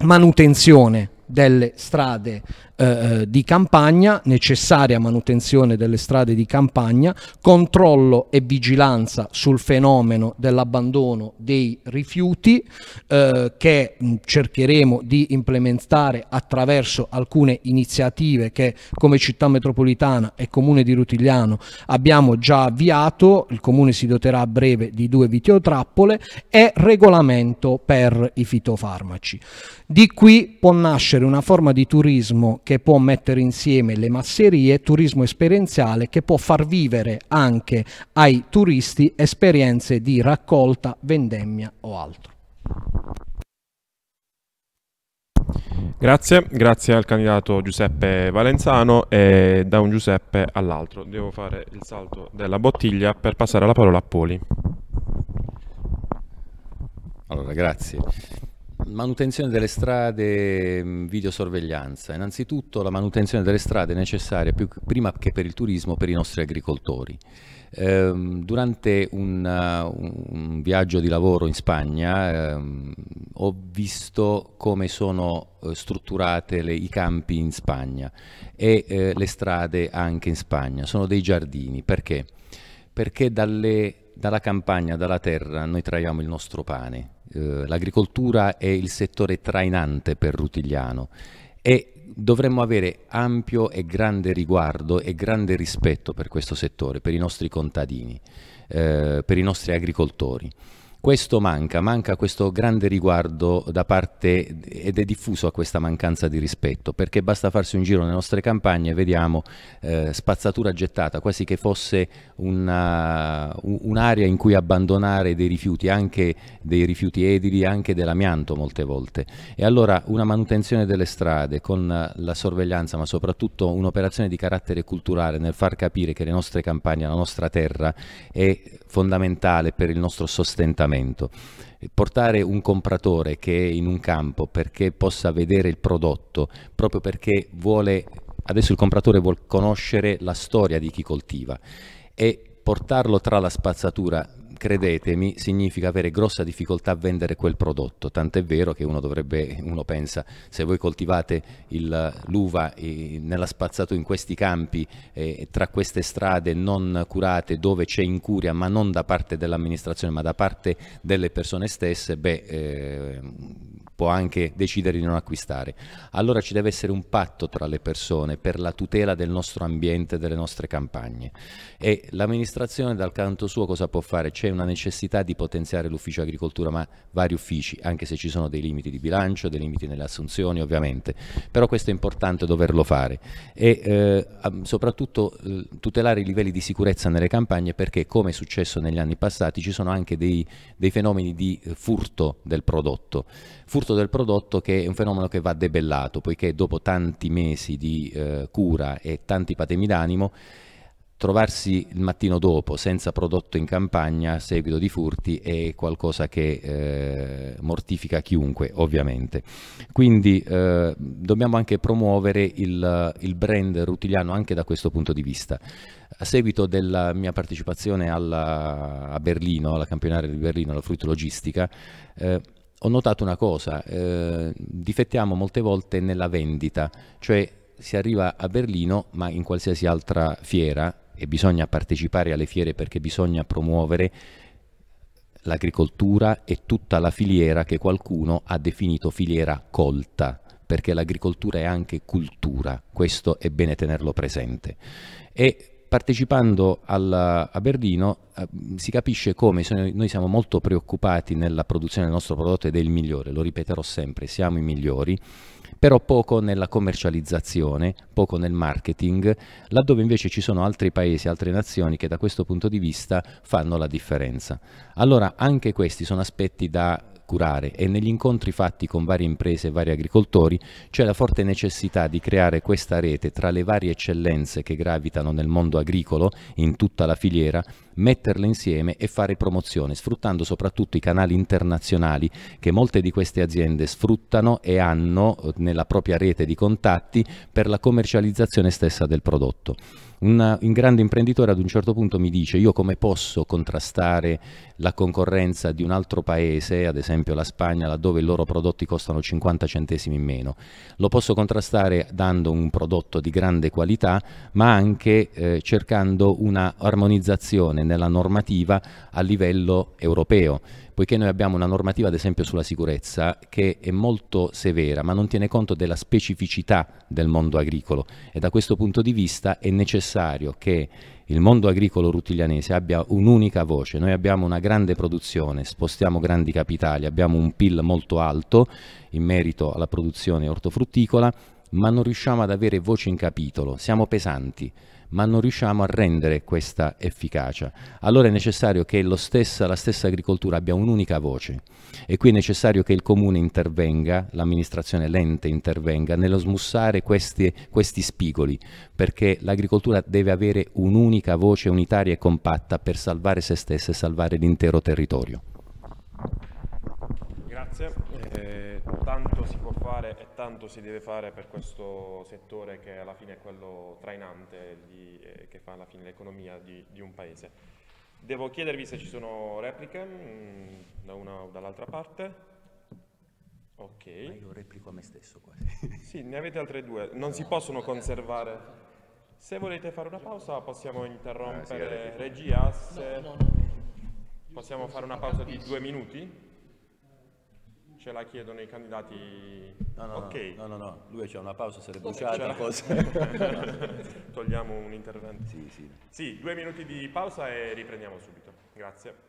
manutenzione delle strade eh, eh, di campagna, necessaria manutenzione delle strade di campagna, controllo e vigilanza sul fenomeno dell'abbandono dei rifiuti eh, che mm, cercheremo di implementare attraverso alcune iniziative che come città metropolitana e comune di Rutigliano abbiamo già avviato, il comune si doterà a breve di due viteotrappole e regolamento per i fitofarmaci. Di qui può nascere una forma di turismo che può mettere insieme le masserie, turismo esperienziale che può far vivere anche ai turisti esperienze di raccolta, vendemmia o altro. Grazie, grazie al candidato Giuseppe Valenzano e da un Giuseppe all'altro. Devo fare il salto della bottiglia per passare la parola a Poli. Allora, grazie. Manutenzione delle strade, mm, videosorveglianza. Innanzitutto la manutenzione delle strade è necessaria più, prima che per il turismo per i nostri agricoltori. Ehm, durante un, uh, un, viaggio di lavoro in Spagna ehm, ho visto come sono eh, strutturate le, i campi in Spagna e eh, le strade anche in Spagna. Sono dei giardini. Perché? Perché dalle dalla campagna, dalla terra, noi traiamo il nostro pane. Eh, l'agricoltura è il settore trainante per Rutigliano e dovremmo avere ampio e grande riguardo e grande rispetto per questo settore, per i nostri contadini, eh, per i nostri agricoltori. Questo manca, manca questo grande riguardo da parte ed è diffuso a questa mancanza di rispetto, perché basta farsi un giro nelle nostre campagne e vediamo eh, spazzatura gettata, quasi che fosse un'area un in cui abbandonare dei rifiuti, anche dei rifiuti edili, anche dell'amianto molte volte. E allora una manutenzione delle strade con la sorveglianza, ma soprattutto un'operazione di carattere culturale nel far capire che le nostre campagne, la nostra terra è fondamentale per il nostro sostentamento momento. Portare un compratore che è in un campo perché possa vedere il prodotto, proprio perché vuole, adesso il compratore vuole conoscere la storia di chi coltiva e portarlo tra la spazzatura credetemi, significa avere grossa difficoltà a vendere quel prodotto, tant'è vero che uno dovrebbe, uno pensa, se voi coltivate il, l'uva eh, nella spazzatura in questi campi, eh, tra queste strade non curate, dove c'è incuria, ma non da parte dell'amministrazione, ma da parte delle persone stesse, beh... Eh, può anche decidere di non acquistare. Allora ci deve essere un patto tra le persone per la tutela del nostro ambiente, delle nostre campagne. E l'amministrazione dal canto suo cosa può fare? C'è una necessità di potenziare l'ufficio agricoltura, ma vari uffici, anche se ci sono dei limiti di bilancio, dei limiti nelle assunzioni ovviamente, però questo è importante doverlo fare e eh, soprattutto eh, tutelare i livelli di sicurezza nelle campagne perché come è successo negli anni passati ci sono anche dei, dei fenomeni di eh, furto del prodotto. Furto costo del prodotto che è un fenomeno che va debellato, poiché dopo tanti mesi di eh, cura e tanti patemi d'animo, trovarsi il mattino dopo senza prodotto in campagna a seguito di furti è qualcosa che eh, mortifica chiunque ovviamente. Quindi eh, dobbiamo anche promuovere il, il, brand rutiliano anche da questo punto di vista. A seguito della mia partecipazione alla, a Berlino, alla campionaria di Berlino, alla fruttologistica, eh, ho notato una cosa, eh, difettiamo molte volte nella vendita, cioè si arriva a Berlino ma in qualsiasi altra fiera e bisogna partecipare alle fiere perché bisogna promuovere l'agricoltura e tutta la filiera che qualcuno ha definito filiera colta, perché l'agricoltura è anche cultura, questo è bene tenerlo presente. E partecipando alla, a Berlino eh, si capisce come sono, noi siamo molto preoccupati nella produzione del nostro prodotto ed è il migliore, lo ripeterò sempre, siamo i migliori, però poco nella commercializzazione, poco nel marketing, laddove invece ci sono altri paesi, altre nazioni che da questo punto di vista fanno la differenza. Allora anche questi sono aspetti da curare e negli incontri fatti con varie imprese e vari agricoltori c'è la forte necessità di creare questa rete tra le varie eccellenze che gravitano nel mondo agricolo in tutta la filiera metterle insieme e fare promozione, sfruttando soprattutto i canali internazionali che molte di queste aziende sfruttano e hanno eh, nella propria rete di contatti per la commercializzazione stessa del prodotto. Una, un grande imprenditore ad un certo punto mi dice io come posso contrastare la concorrenza di un altro paese, ad esempio la Spagna, laddove i loro prodotti costano 50 centesimi in meno. Lo posso contrastare dando un prodotto di grande qualità, ma anche eh, cercando una armonizzazione nella normativa a livello europeo, poiché noi abbiamo una normativa ad esempio sulla sicurezza che è molto severa ma non tiene conto della specificità del mondo agricolo e da questo punto di vista è necessario che il mondo agricolo rutilianese abbia un'unica voce, noi abbiamo una grande produzione, spostiamo grandi capitali, abbiamo un PIL molto alto in merito alla produzione ortofrutticola ma non riusciamo ad avere voce in capitolo, siamo pesanti ma non riusciamo a rendere questa efficacia. Allora è necessario che stessa, la stessa agricoltura abbia un'unica voce e qui è necessario che il comune intervenga, l'amministrazione, l'ente intervenga nello smussare questi, questi spigoli, perché l'agricoltura deve avere un'unica voce unitaria e compatta per salvare se stessa e salvare l'intero territorio. Grazie, eh, tanto si può fare e tanto si deve fare per questo settore che alla fine è quello trainante di, eh, che fa alla fine l'economia di, di, un paese. Devo chiedervi se ci sono repliche mh, mm, da una o dall'altra parte. Ok. Ma io replico a me stesso quasi. sì, ne avete altre due. Non no. si possono conservare. Se volete fare una pausa possiamo interrompere ah, eh, sì, regia. Se... No, no, possiamo fare una pausa di due minuti? ce la chiedono i candidati. No, no, okay. no, no, no, lui c'è una pausa, si la cosa Togliamo un intervento. Sì, sì. sì, due minuti di pausa e riprendiamo subito. Grazie.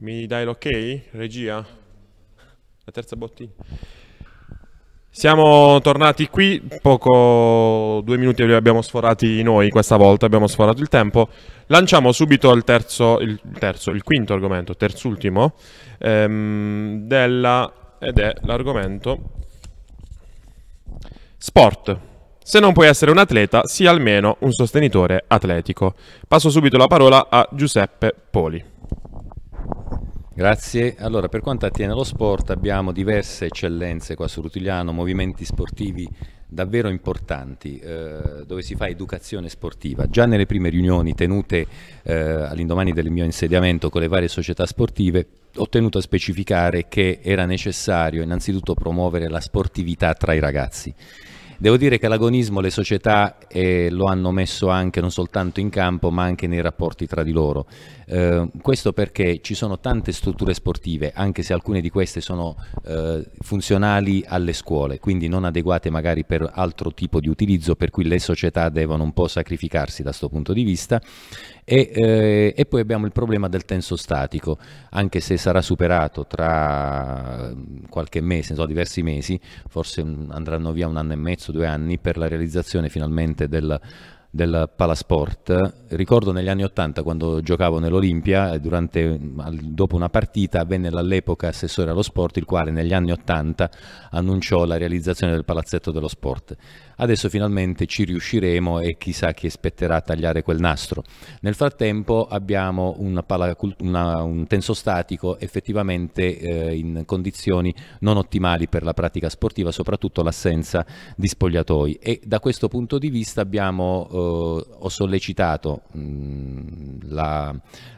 Mi dai l'ok? Regia? La terza bottiglia. Siamo tornati qui, poco due minuti li abbiamo sforati noi questa volta, abbiamo sforato il tempo. Lanciamo subito il terzo, il, terzo, il quinto argomento, terzultimo, ehm, della, ed è l'argomento sport. Se non puoi essere un atleta, sii almeno un sostenitore atletico. Passo subito la parola a Giuseppe Poli. Grazie. Allora, per quanto attiene allo sport, abbiamo diverse eccellenze qua su Rutigliano, movimenti sportivi davvero importanti eh, dove si fa educazione sportiva. Già nelle prime riunioni tenute eh, all'indomani del mio insediamento con le varie società sportive ho tenuto a specificare che era necessario innanzitutto promuovere la sportività tra i ragazzi Devo dire che l'agonismo le società eh, lo hanno messo anche non soltanto in campo ma anche nei rapporti tra di loro. Eh, questo perché ci sono tante strutture sportive, anche se alcune di queste sono eh, funzionali alle scuole, quindi non adeguate magari per altro tipo di utilizzo, per cui le società devono un po' sacrificarsi da questo punto di vista e, eh, e, poi abbiamo il problema del tenso statico, anche se sarà superato tra mm, qualche mese, so, diversi mesi, forse mm, andranno via un anno e mezzo, due anni, per la realizzazione finalmente del, del Palasport. Ricordo negli anni Ottanta quando giocavo nell'Olimpia, durante, dopo una partita venne all'epoca assessore allo sport, il quale negli anni Ottanta annunciò la realizzazione del palazzetto dello sport. Adesso finalmente ci riusciremo e chissà chi aspetterà a tagliare quel nastro. Nel frattempo abbiamo una pala, una, un tenso statico effettivamente eh, in condizioni non ottimali per la pratica sportiva, soprattutto l'assenza di spogliatoi e da questo punto di vista abbiamo ho sollecitato mm,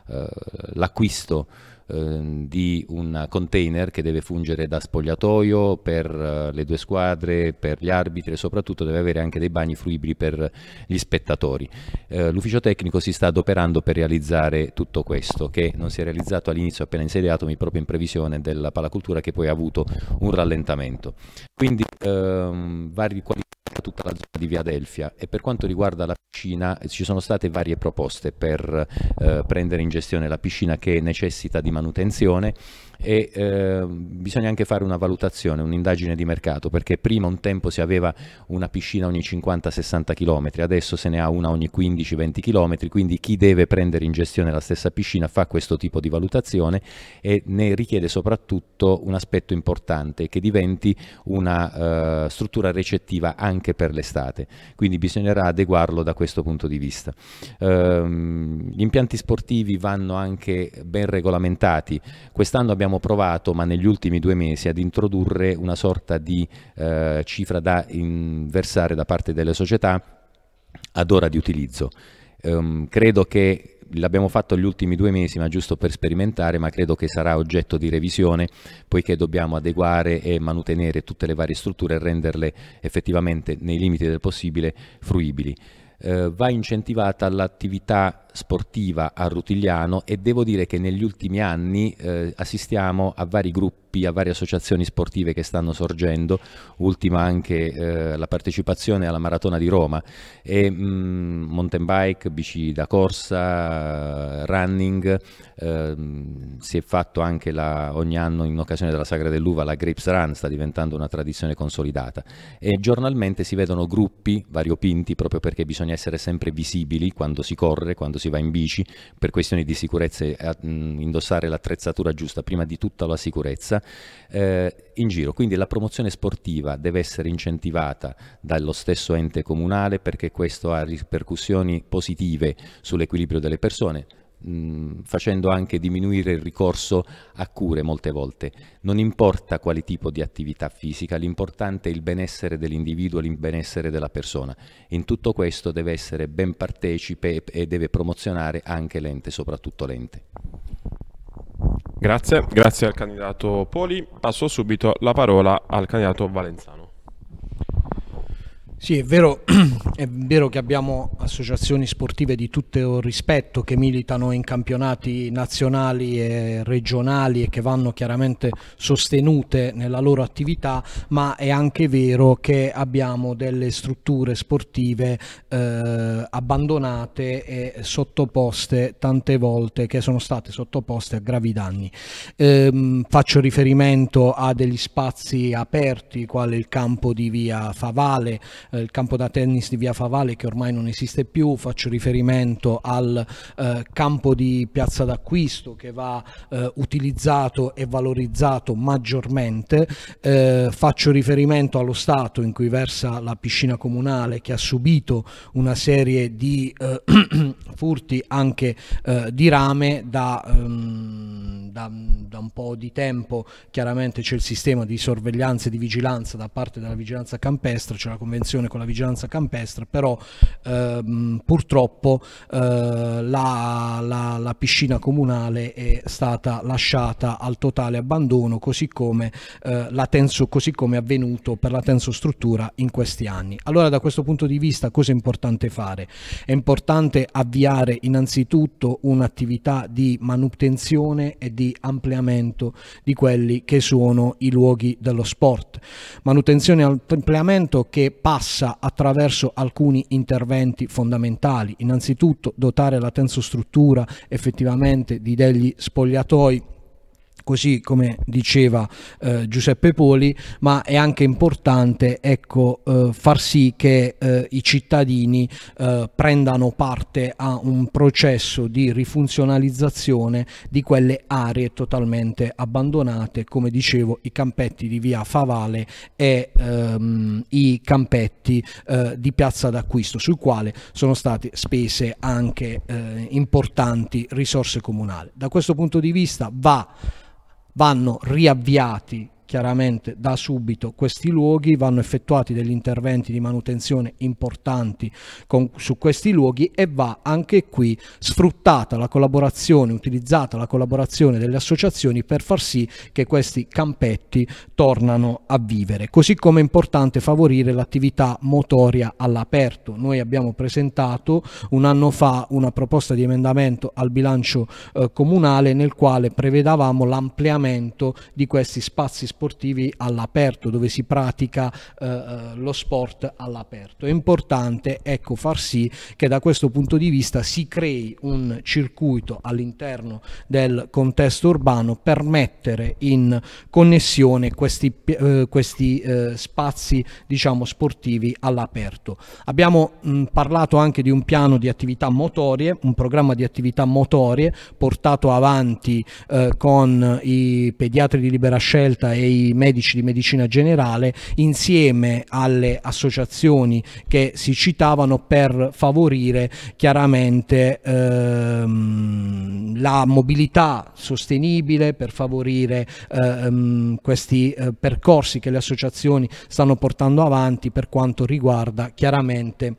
eh, l'acquisto Ehm, di un container che deve fungere da spogliatoio per eh, le due squadre, per gli arbitri e soprattutto deve avere anche dei bagni fruibili per gli spettatori. Eh, l'ufficio tecnico si sta adoperando per realizzare tutto questo che non si è realizzato all'inizio appena insediato ma proprio in previsione della palacultura che poi ha avuto un rallentamento. Quindi ehm, vari qualità tutta la zona di Via Delfia e per quanto riguarda la piscina eh, ci sono state varie proposte per eh, prendere in gestione la piscina che necessita di mantenere manutenzione e eh, bisogna anche fare una valutazione, un'indagine di mercato, perché prima un tempo si aveva una piscina ogni 50-60 km, adesso se ne ha una ogni 15-20 km, quindi chi deve prendere in gestione la stessa piscina fa questo tipo di valutazione e ne richiede soprattutto un aspetto importante che diventi una eh, struttura recettiva anche per l'estate, quindi bisognerà adeguarlo da questo punto di vista. Eh, gli impianti sportivi vanno anche ben regolamentati, quest'anno abbiamo abbiamo provato, ma negli ultimi due mesi, ad introdurre una sorta di eh, cifra da versare da parte delle società ad ora di utilizzo. Um, credo che l'abbiamo fatto gli ultimi due mesi, ma giusto per sperimentare, ma credo che sarà oggetto di revisione, poiché dobbiamo adeguare e mantenere tutte le varie strutture e renderle effettivamente nei limiti del possibile fruibili. Eh, va incentivata l'attività sportiva a Rutigliano e devo dire che negli ultimi anni eh, assistiamo a vari gruppi, a varie associazioni sportive che stanno sorgendo, ultima anche eh, la partecipazione alla Maratona di Roma, e, mh, mm, mountain bike, bici da corsa, running, eh, si è fatto anche la, ogni anno in occasione della Sagra dell'Uva la Grapes Run, sta diventando una tradizione consolidata e giornalmente si vedono gruppi variopinti proprio perché bisogna essere sempre visibili quando si corre, quando si va in bici, per questioni di sicurezza a, mm, indossare l'attrezzatura giusta, prima di tutta la sicurezza, eh, in giro. Quindi la promozione sportiva deve essere incentivata dallo stesso ente comunale perché questo ha ripercussioni positive sull'equilibrio delle persone mh, facendo anche diminuire il ricorso a cure molte volte. Non importa quale tipo di attività fisica, l'importante è il benessere dell'individuo, il benessere della persona. In tutto questo deve essere ben partecipe e deve promozionare anche l'ente, soprattutto l'ente. Grazie, grazie al candidato Poli. Passo subito la parola al candidato Valenzano. Sì, è vero, è vero, che abbiamo associazioni sportive di tutto rispetto che militano in campionati nazionali e regionali e che vanno chiaramente sostenute nella loro attività, ma è anche vero che abbiamo delle strutture sportive eh, abbandonate e sottoposte tante volte, che sono state sottoposte a gravi danni. Ehm, faccio riferimento a degli spazi aperti, quale il campo di via Favale, eh, il campo da tennis di Via Favale che ormai non esiste più, faccio riferimento al eh, campo di piazza d'acquisto che va eh, utilizzato e valorizzato maggiormente, eh, faccio riferimento allo stato in cui versa la piscina comunale che ha subito una serie di eh, furti anche eh, di rame da, um, da, da un po' di tempo, chiaramente c'è il sistema di sorveglianza e di vigilanza da parte della vigilanza campestre, c'è la convenzione collaborazione con la vigilanza campestre, però ehm, purtroppo eh, la, la, la, piscina comunale è stata lasciata al totale abbandono, così come, eh, tenso, così come è avvenuto per la tensostruttura in questi anni. Allora da questo punto di vista cosa è importante fare? È importante avviare innanzitutto un'attività di manutenzione e di ampliamento di quelli che sono i luoghi dello sport. Manutenzione e ampliamento che passa passa attraverso alcuni interventi fondamentali, innanzitutto dotare la tensostruttura effettivamente di degli spogliatoi così come diceva eh, Giuseppe Poli, ma è anche importante ecco, eh, far sì che eh, i cittadini eh, prendano parte a un processo di rifunzionalizzazione di quelle aree totalmente abbandonate, come dicevo i campetti di via Favale e ehm, i campetti eh, di piazza d'acquisto, sul quale sono state spese anche eh, importanti risorse comunali. Da questo punto di vista va vanno riavviati chiaramente da subito questi luoghi, vanno effettuati degli interventi di manutenzione importanti con, su questi luoghi e va anche qui sfruttata la collaborazione, utilizzata la collaborazione delle associazioni per far sì che questi campetti tornano a vivere. Così come è importante favorire l'attività motoria all'aperto. Noi abbiamo presentato un anno fa una proposta di emendamento al bilancio eh, comunale nel quale prevedavamo l'ampliamento di questi spazi sportivi sportivi all'aperto, dove si pratica eh, eh, lo sport all'aperto. È importante ecco, far sì che da questo punto di vista si crei un circuito all'interno del contesto urbano per mettere in connessione questi, eh, questi eh, spazi diciamo, sportivi all'aperto. Abbiamo mh, parlato anche di un piano di attività motorie, un programma di attività motorie portato avanti eh, con i pediatri di libera scelta e dei medici di medicina generale insieme alle associazioni che si citavano per favorire chiaramente ehm, la mobilità sostenibile, per favorire ehm, questi eh, percorsi che le associazioni stanno portando avanti per quanto riguarda chiaramente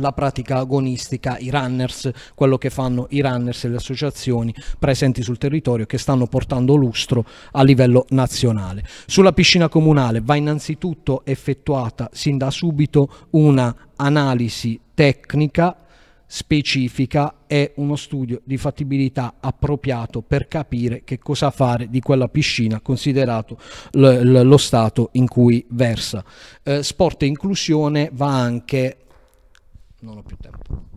la pratica agonistica, i runners, quello che fanno i runners e le associazioni presenti sul territorio che stanno portando lustro a livello nazionale. Sulla piscina comunale va innanzitutto effettuata sin da subito una analisi tecnica specifica e uno studio di fattibilità appropriato per capire che cosa fare di quella piscina considerato lo stato in cui versa. Eh, sport e inclusione va anche non ho più tempo.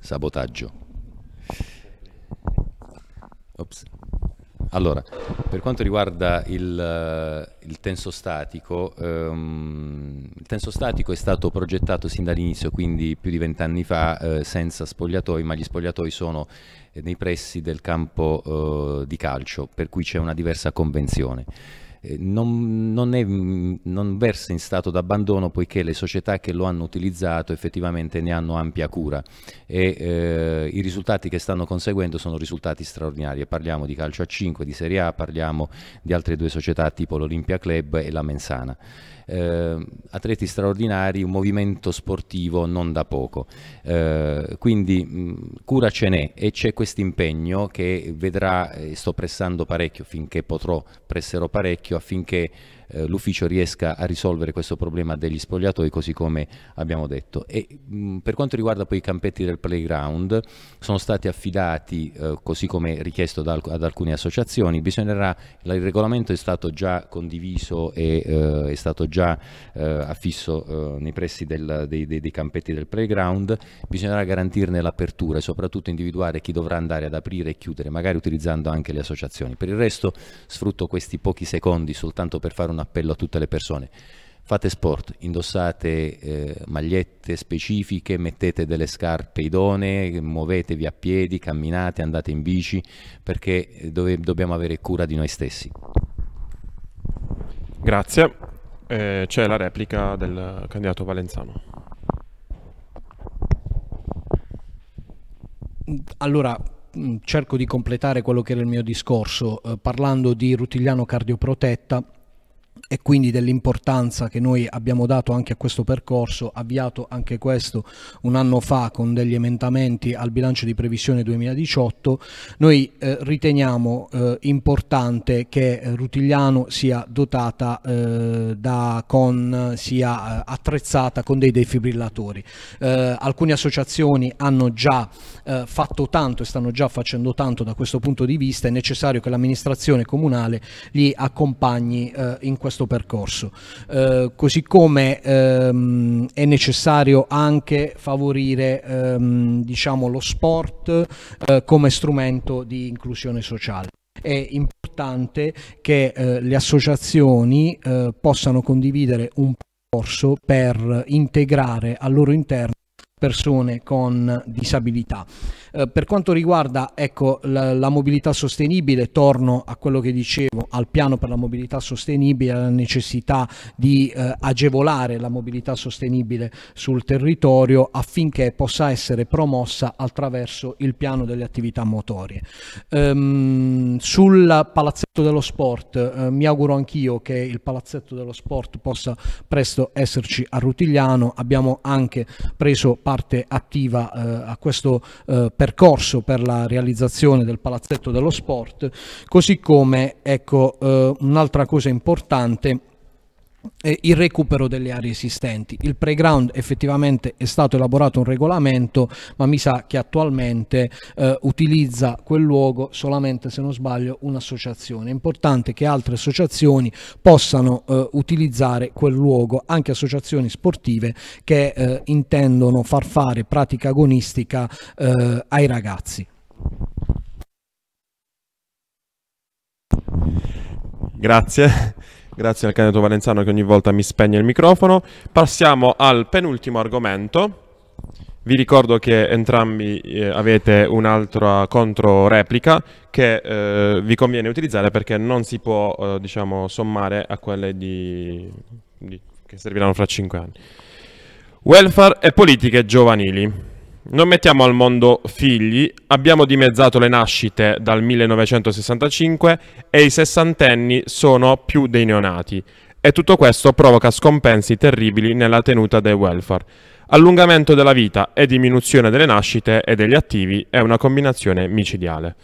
Sabotaggio. Ops. Allora, per quanto riguarda il, eh, il tenso statico, ehm, il tenso statico è stato progettato sin dall'inizio, quindi più di vent'anni fa, eh, senza spogliatoi, ma gli spogliatoi sono eh, nei pressi del campo eh, di calcio, per cui c'è una diversa convenzione. Eh, non, non, è, mm, non versa in stato d'abbandono poiché le società che lo hanno utilizzato effettivamente ne hanno ampia cura e eh, i risultati che stanno conseguendo sono risultati straordinari. Parliamo di calcio a 5, di Serie A, parliamo di altre due società tipo l'Olimpia Club e la Mensana. Eh, atleti straordinari, un movimento sportivo non da poco. Eh, quindi mh, mm, cura ce n'è e c'è questo impegno che vedrà, eh, sto pressando parecchio finché potrò, presserò parecchio affinché eh, l'ufficio riesca a risolvere questo problema degli spogliatoi così come abbiamo detto. E, mh, per quanto riguarda poi i campetti del playground, sono stati affidati eh, così come richiesto da, ad alcune associazioni, Bisognerà, il regolamento è stato già condiviso e eh, è stato già eh, affisso eh, nei pressi del, dei, dei, dei campetti del playground, bisognerà garantirne l'apertura e soprattutto individuare chi dovrà andare ad aprire e chiudere, magari utilizzando anche le associazioni. Per il resto sfrutto questi pochi secondi soltanto per fare un appello a tutte le persone. Fate sport, indossate eh, magliette specifiche, mettete delle scarpe idonee, muovetevi a piedi, camminate, andate in bici, perché eh, dove, dobbiamo avere cura di noi stessi. Grazie. Eh, c'è la replica del candidato Valenzano. Allora, mm, cerco di completare quello che era il mio discorso eh, parlando di Rutigliano Cardioprotetta e quindi dell'importanza che noi abbiamo dato anche a questo percorso, avviato anche questo un anno fa con degli emendamenti al bilancio di previsione 2018, noi eh, riteniamo eh, importante che eh, Rutigliano sia dotata eh, da, con, sia eh, attrezzata con dei defibrillatori. Eh, alcune associazioni hanno già fatto tanto e stanno già facendo tanto da questo punto di vista, è necessario che l'amministrazione comunale li accompagni in questo questo percorso. Eh, così come ehm, è necessario anche favorire ehm, diciamo, lo sport eh, come strumento di inclusione sociale è importante che eh, le associazioni eh, possano condividere un percorso per integrare al loro interno persone con disabilità. Eh, per quanto riguarda ecco, la, la, mobilità sostenibile, torno a quello che dicevo, al piano per la mobilità sostenibile, alla necessità di eh, agevolare la mobilità sostenibile sul territorio affinché possa essere promossa attraverso il piano delle attività motorie. Ehm, sul palazzetto dello sport, eh, mi auguro anch'io che il palazzetto dello sport possa presto esserci a Rutigliano, abbiamo anche preso parte attiva eh, a questo eh, percorso per la realizzazione del palazzetto dello sport, così come ecco, eh, un'altra cosa importante eh, il recupero delle aree esistenti. Il playground effettivamente è stato elaborato un regolamento, ma mi sa che attualmente eh, utilizza quel luogo solamente, se non sbaglio, un'associazione. È importante che altre associazioni possano eh, utilizzare quel luogo, anche associazioni sportive che eh, intendono far fare pratica agonistica eh, ai ragazzi. Grazie. Grazie al candidato Valenzano che ogni volta mi spegne il microfono. Passiamo al penultimo argomento. Vi ricordo che entrambi eh, avete un'altra controreplica che eh, vi conviene utilizzare perché non si può eh, diciamo, sommare a quelle di... Di... che serviranno fra 5 anni. Welfare e politiche giovanili. Non mettiamo al mondo figli, abbiamo dimezzato le nascite dal 1965 e i sessantenni sono più dei neonati. E tutto questo provoca scompensi terribili nella tenuta del welfare. Allungamento della vita e diminuzione delle nascite e degli attivi è una combinazione micidiale.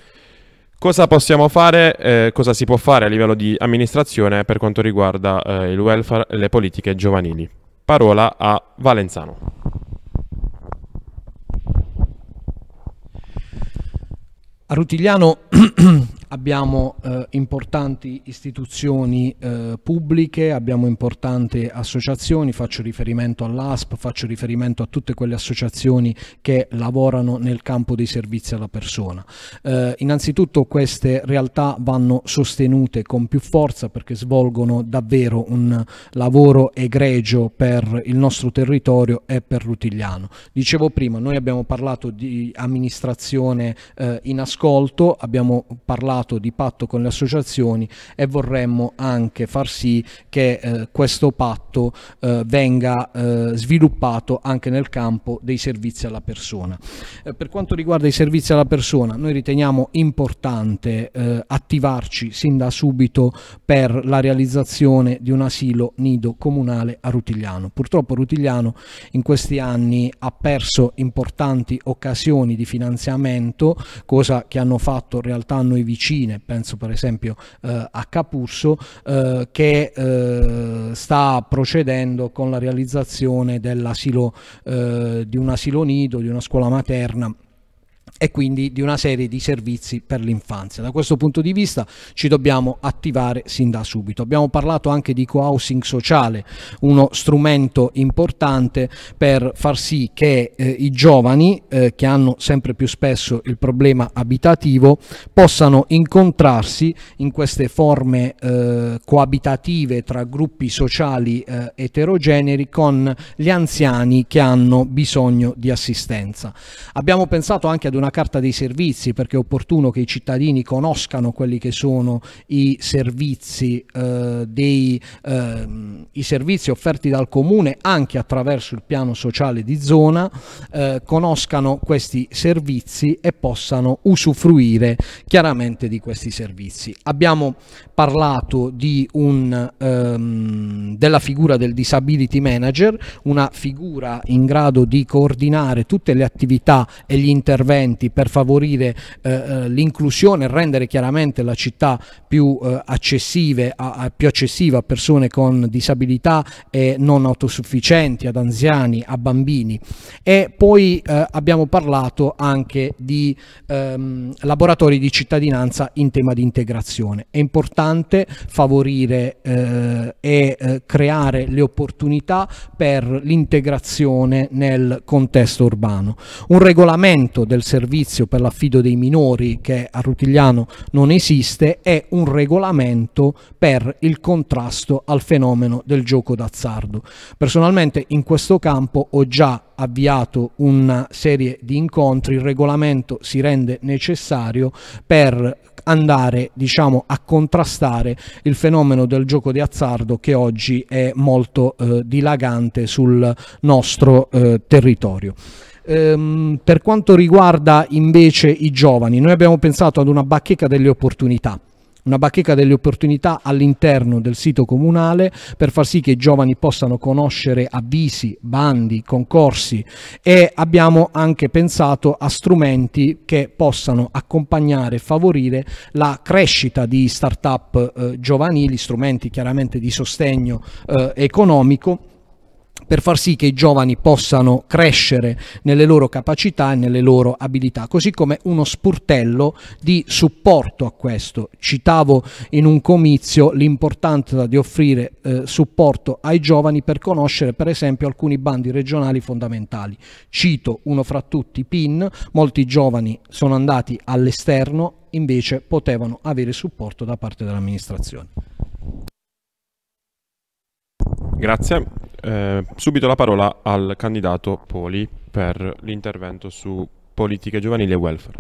Cosa possiamo fare, eh, cosa si può fare a livello di amministrazione per quanto riguarda eh, il welfare e le politiche giovanili? Parola a Valenzano. A Rutigliano abbiamo eh, importanti istituzioni eh, pubbliche, abbiamo importanti associazioni, faccio riferimento all'ASP, faccio riferimento a tutte quelle associazioni che lavorano nel campo dei servizi alla persona. Eh, innanzitutto queste realtà vanno sostenute con più forza perché svolgono davvero un lavoro egregio per il nostro territorio e per Rutigliano. Dicevo prima, noi abbiamo parlato di amministrazione eh, in ascolto, abbiamo parlato stato di patto con le associazioni e vorremmo anche far sì che eh, questo patto eh, venga eh, sviluppato anche nel campo dei servizi alla persona. Eh, per quanto riguarda i servizi alla persona, noi riteniamo importante eh, attivarci sin da subito per la realizzazione di un asilo nido comunale a Rutigliano. Purtroppo Rutigliano in questi anni ha perso importanti occasioni di finanziamento, cosa che hanno fatto in realtà noi vicini vicine, penso per esempio eh, a Capurso, eh, che eh, sta procedendo con la realizzazione eh, di un asilo nido, di una scuola materna e quindi di una serie di servizi per l'infanzia. Da questo punto di vista ci dobbiamo attivare sin da subito. Abbiamo parlato anche di co-housing sociale, uno strumento importante per far sì che eh, i giovani, eh, che hanno sempre più spesso il problema abitativo, possano incontrarsi in queste forme eh, coabitative tra gruppi sociali eh, eterogenei con gli anziani che hanno bisogno di assistenza. Abbiamo pensato anche ad una una carta dei servizi perché è opportuno che i cittadini conoscano quelli che sono i servizi, eh, dei, eh, i servizi offerti dal comune anche attraverso il piano sociale di zona, eh, conoscano questi servizi e possano usufruire chiaramente di questi servizi. Abbiamo parlato un, um, della figura del disability manager, una figura in grado di coordinare tutte le attività e gli interventi per favorire uh, l'inclusione e rendere chiaramente la città più, uh, accessive a, a, più accessiva a persone con disabilità e non autosufficienti, ad anziani, a bambini. E poi uh, abbiamo parlato anche di um, laboratori di cittadinanza in tema di integrazione. È importante importante favorire eh, e eh, creare le opportunità per l'integrazione nel contesto urbano. Un regolamento del servizio per l'affido dei minori che a Rutigliano non esiste è un regolamento per il contrasto al fenomeno del gioco d'azzardo. Personalmente in questo campo ho già avviato una serie di incontri, il regolamento si rende necessario per andare diciamo, a contrastare il fenomeno del gioco di azzardo che oggi è molto eh, dilagante sul nostro eh, territorio. Ehm, per quanto riguarda invece i giovani, noi abbiamo pensato ad una bacheca delle opportunità una bacheca delle opportunità all'interno del sito comunale per far sì che i giovani possano conoscere avvisi, bandi, concorsi e abbiamo anche pensato a strumenti che possano accompagnare e favorire la crescita di start-up eh, giovanili, strumenti chiaramente di sostegno eh, economico per far sì che i giovani possano crescere nelle loro capacità e nelle loro abilità, così come uno spurtello di supporto a questo. Citavo in un comizio l'importanza di offrire eh, supporto ai giovani per conoscere per esempio alcuni bandi regionali fondamentali. Cito uno fra tutti, PIN, molti giovani sono andati all'esterno, invece potevano avere supporto da parte dell'amministrazione. Grazie. Eh, subito la parola al candidato Poli per l'intervento su politiche giovanili e welfare.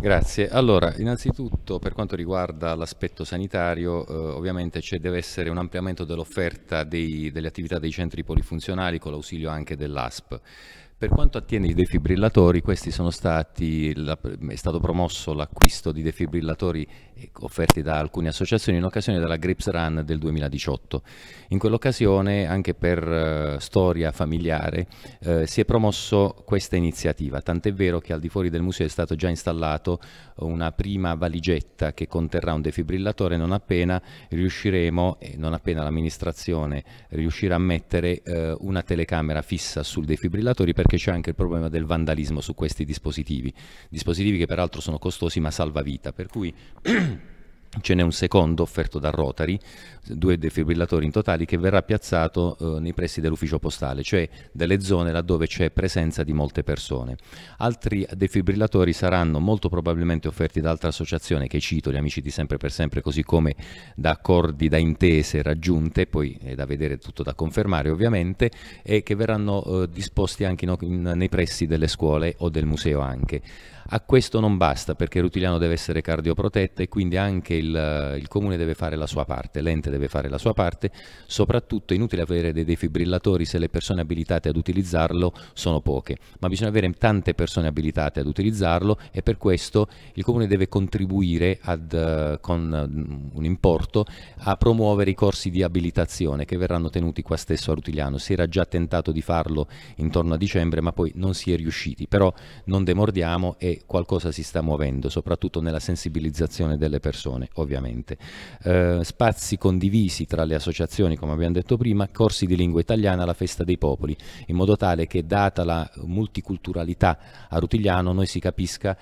Grazie. Allora, innanzitutto per quanto riguarda l'aspetto sanitario, eh, ovviamente ci deve essere un ampliamento dell'offerta delle attività dei centri polifunzionali con l'ausilio anche dell'ASP. Per quanto attiene i defibrillatori, stati, è stato promosso l'acquisto di defibrillatori eh, offerti da alcune associazioni in occasione della Grips Run del 2018. In quell'occasione, anche per eh, storia familiare, eh, si è promosso questa iniziativa, tant'è vero che al di fuori del museo è stato già installato una prima valigetta che conterrà un defibrillatore non appena riusciremo, non appena l'amministrazione riuscirà a mettere eh, una telecamera fissa sul defibrillatore perché c'è anche il problema del vandalismo su questi dispositivi, dispositivi che peraltro sono costosi ma salva vita, per cui Ce n'è un secondo offerto da Rotary, due defibrillatori in totale, che verrà piazzato eh, nei pressi dell'ufficio postale, cioè delle zone laddove c'è presenza di molte persone. Altri defibrillatori saranno molto probabilmente offerti da altre associazioni che cito, gli amici di Sempre per Sempre, così come da accordi, da intese raggiunte, poi è da vedere tutto da confermare ovviamente, e che verranno eh, disposti anche in, in, nei pressi delle scuole o del museo anche. A questo non basta perché Rutiliano deve essere cardioprotetta e quindi anche il, il, comune deve fare la sua parte, l'ente deve fare la sua parte, soprattutto è inutile avere dei defibrillatori se le persone abilitate ad utilizzarlo sono poche, ma bisogna avere tante persone abilitate ad utilizzarlo e per questo il comune deve contribuire ad, eh, con mm, un importo a promuovere i corsi di abilitazione che verranno tenuti qua stesso a Rutiliano. Si era già tentato di farlo intorno a dicembre ma poi non si è riusciti, però non demordiamo e qualcosa si sta muovendo, soprattutto nella sensibilizzazione delle persone, ovviamente. Eh, spazi condivisi tra le associazioni, come abbiamo detto prima, corsi di lingua italiana alla festa dei popoli, in modo tale che data la multiculturalità a Rutigliano noi si capisca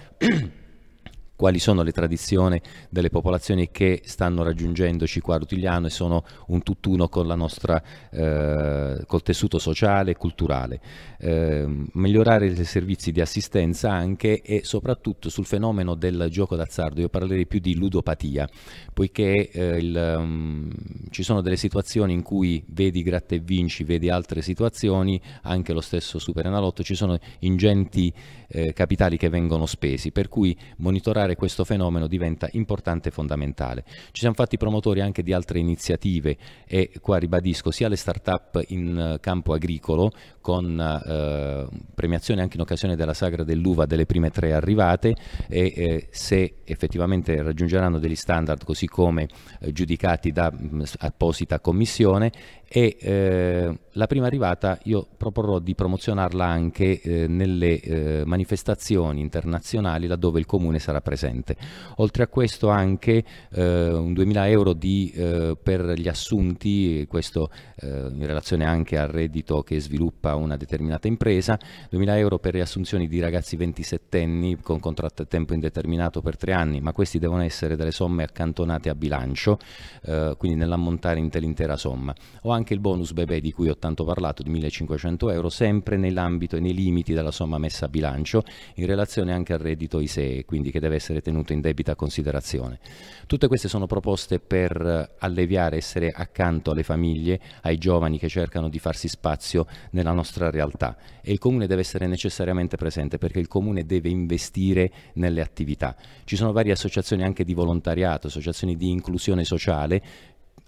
quali sono le tradizioni delle popolazioni che stanno raggiungendoci qua a Rutigliano e sono un tutt'uno con la nostra, eh, col tessuto sociale e culturale. Eh, migliorare i servizi di assistenza anche e soprattutto sul fenomeno del gioco d'azzardo, io parlerei più di ludopatia, poiché eh, il, um, ci sono delle situazioni in cui vedi gratta e vinci, vedi altre situazioni, anche lo stesso Superenalotto, ci sono ingenti eh, capitali che vengono spesi, per cui monitorare contrastare questo fenomeno diventa importante e fondamentale. Ci siamo fatti promotori anche di altre iniziative e qua ribadisco sia le start-up in eh, campo agricolo con eh, premiazione anche in occasione della Sagra dell'Uva delle prime tre arrivate e eh, se effettivamente raggiungeranno degli standard così come eh, giudicati da mh, mm, apposita commissione e eh, la prima arrivata io proporrò di promozionarla anche eh, nelle eh, manifestazioni internazionali laddove il comune sarà presente presente. Oltre a questo anche eh, un 2000 euro di, eh, per gli assunti, questo eh, in relazione anche al reddito che sviluppa una determinata impresa, 2000 euro per le assunzioni di ragazzi 27 anni con contratto a tempo indeterminato per tre anni, ma questi devono essere delle somme accantonate a bilancio, eh, quindi nell'ammontare in l'intera somma. O anche il bonus bebè di cui ho tanto parlato, di 1500 euro, sempre nell'ambito e nei limiti della somma messa a bilancio, in relazione anche al reddito ISEE, quindi che deve essere essere tenuto in debita considerazione. Tutte queste sono proposte per eh, alleviare, essere accanto alle famiglie, ai giovani che cercano di farsi spazio nella nostra realtà e il comune deve essere necessariamente presente perché il comune deve investire nelle attività. Ci sono varie associazioni anche di volontariato, associazioni di inclusione sociale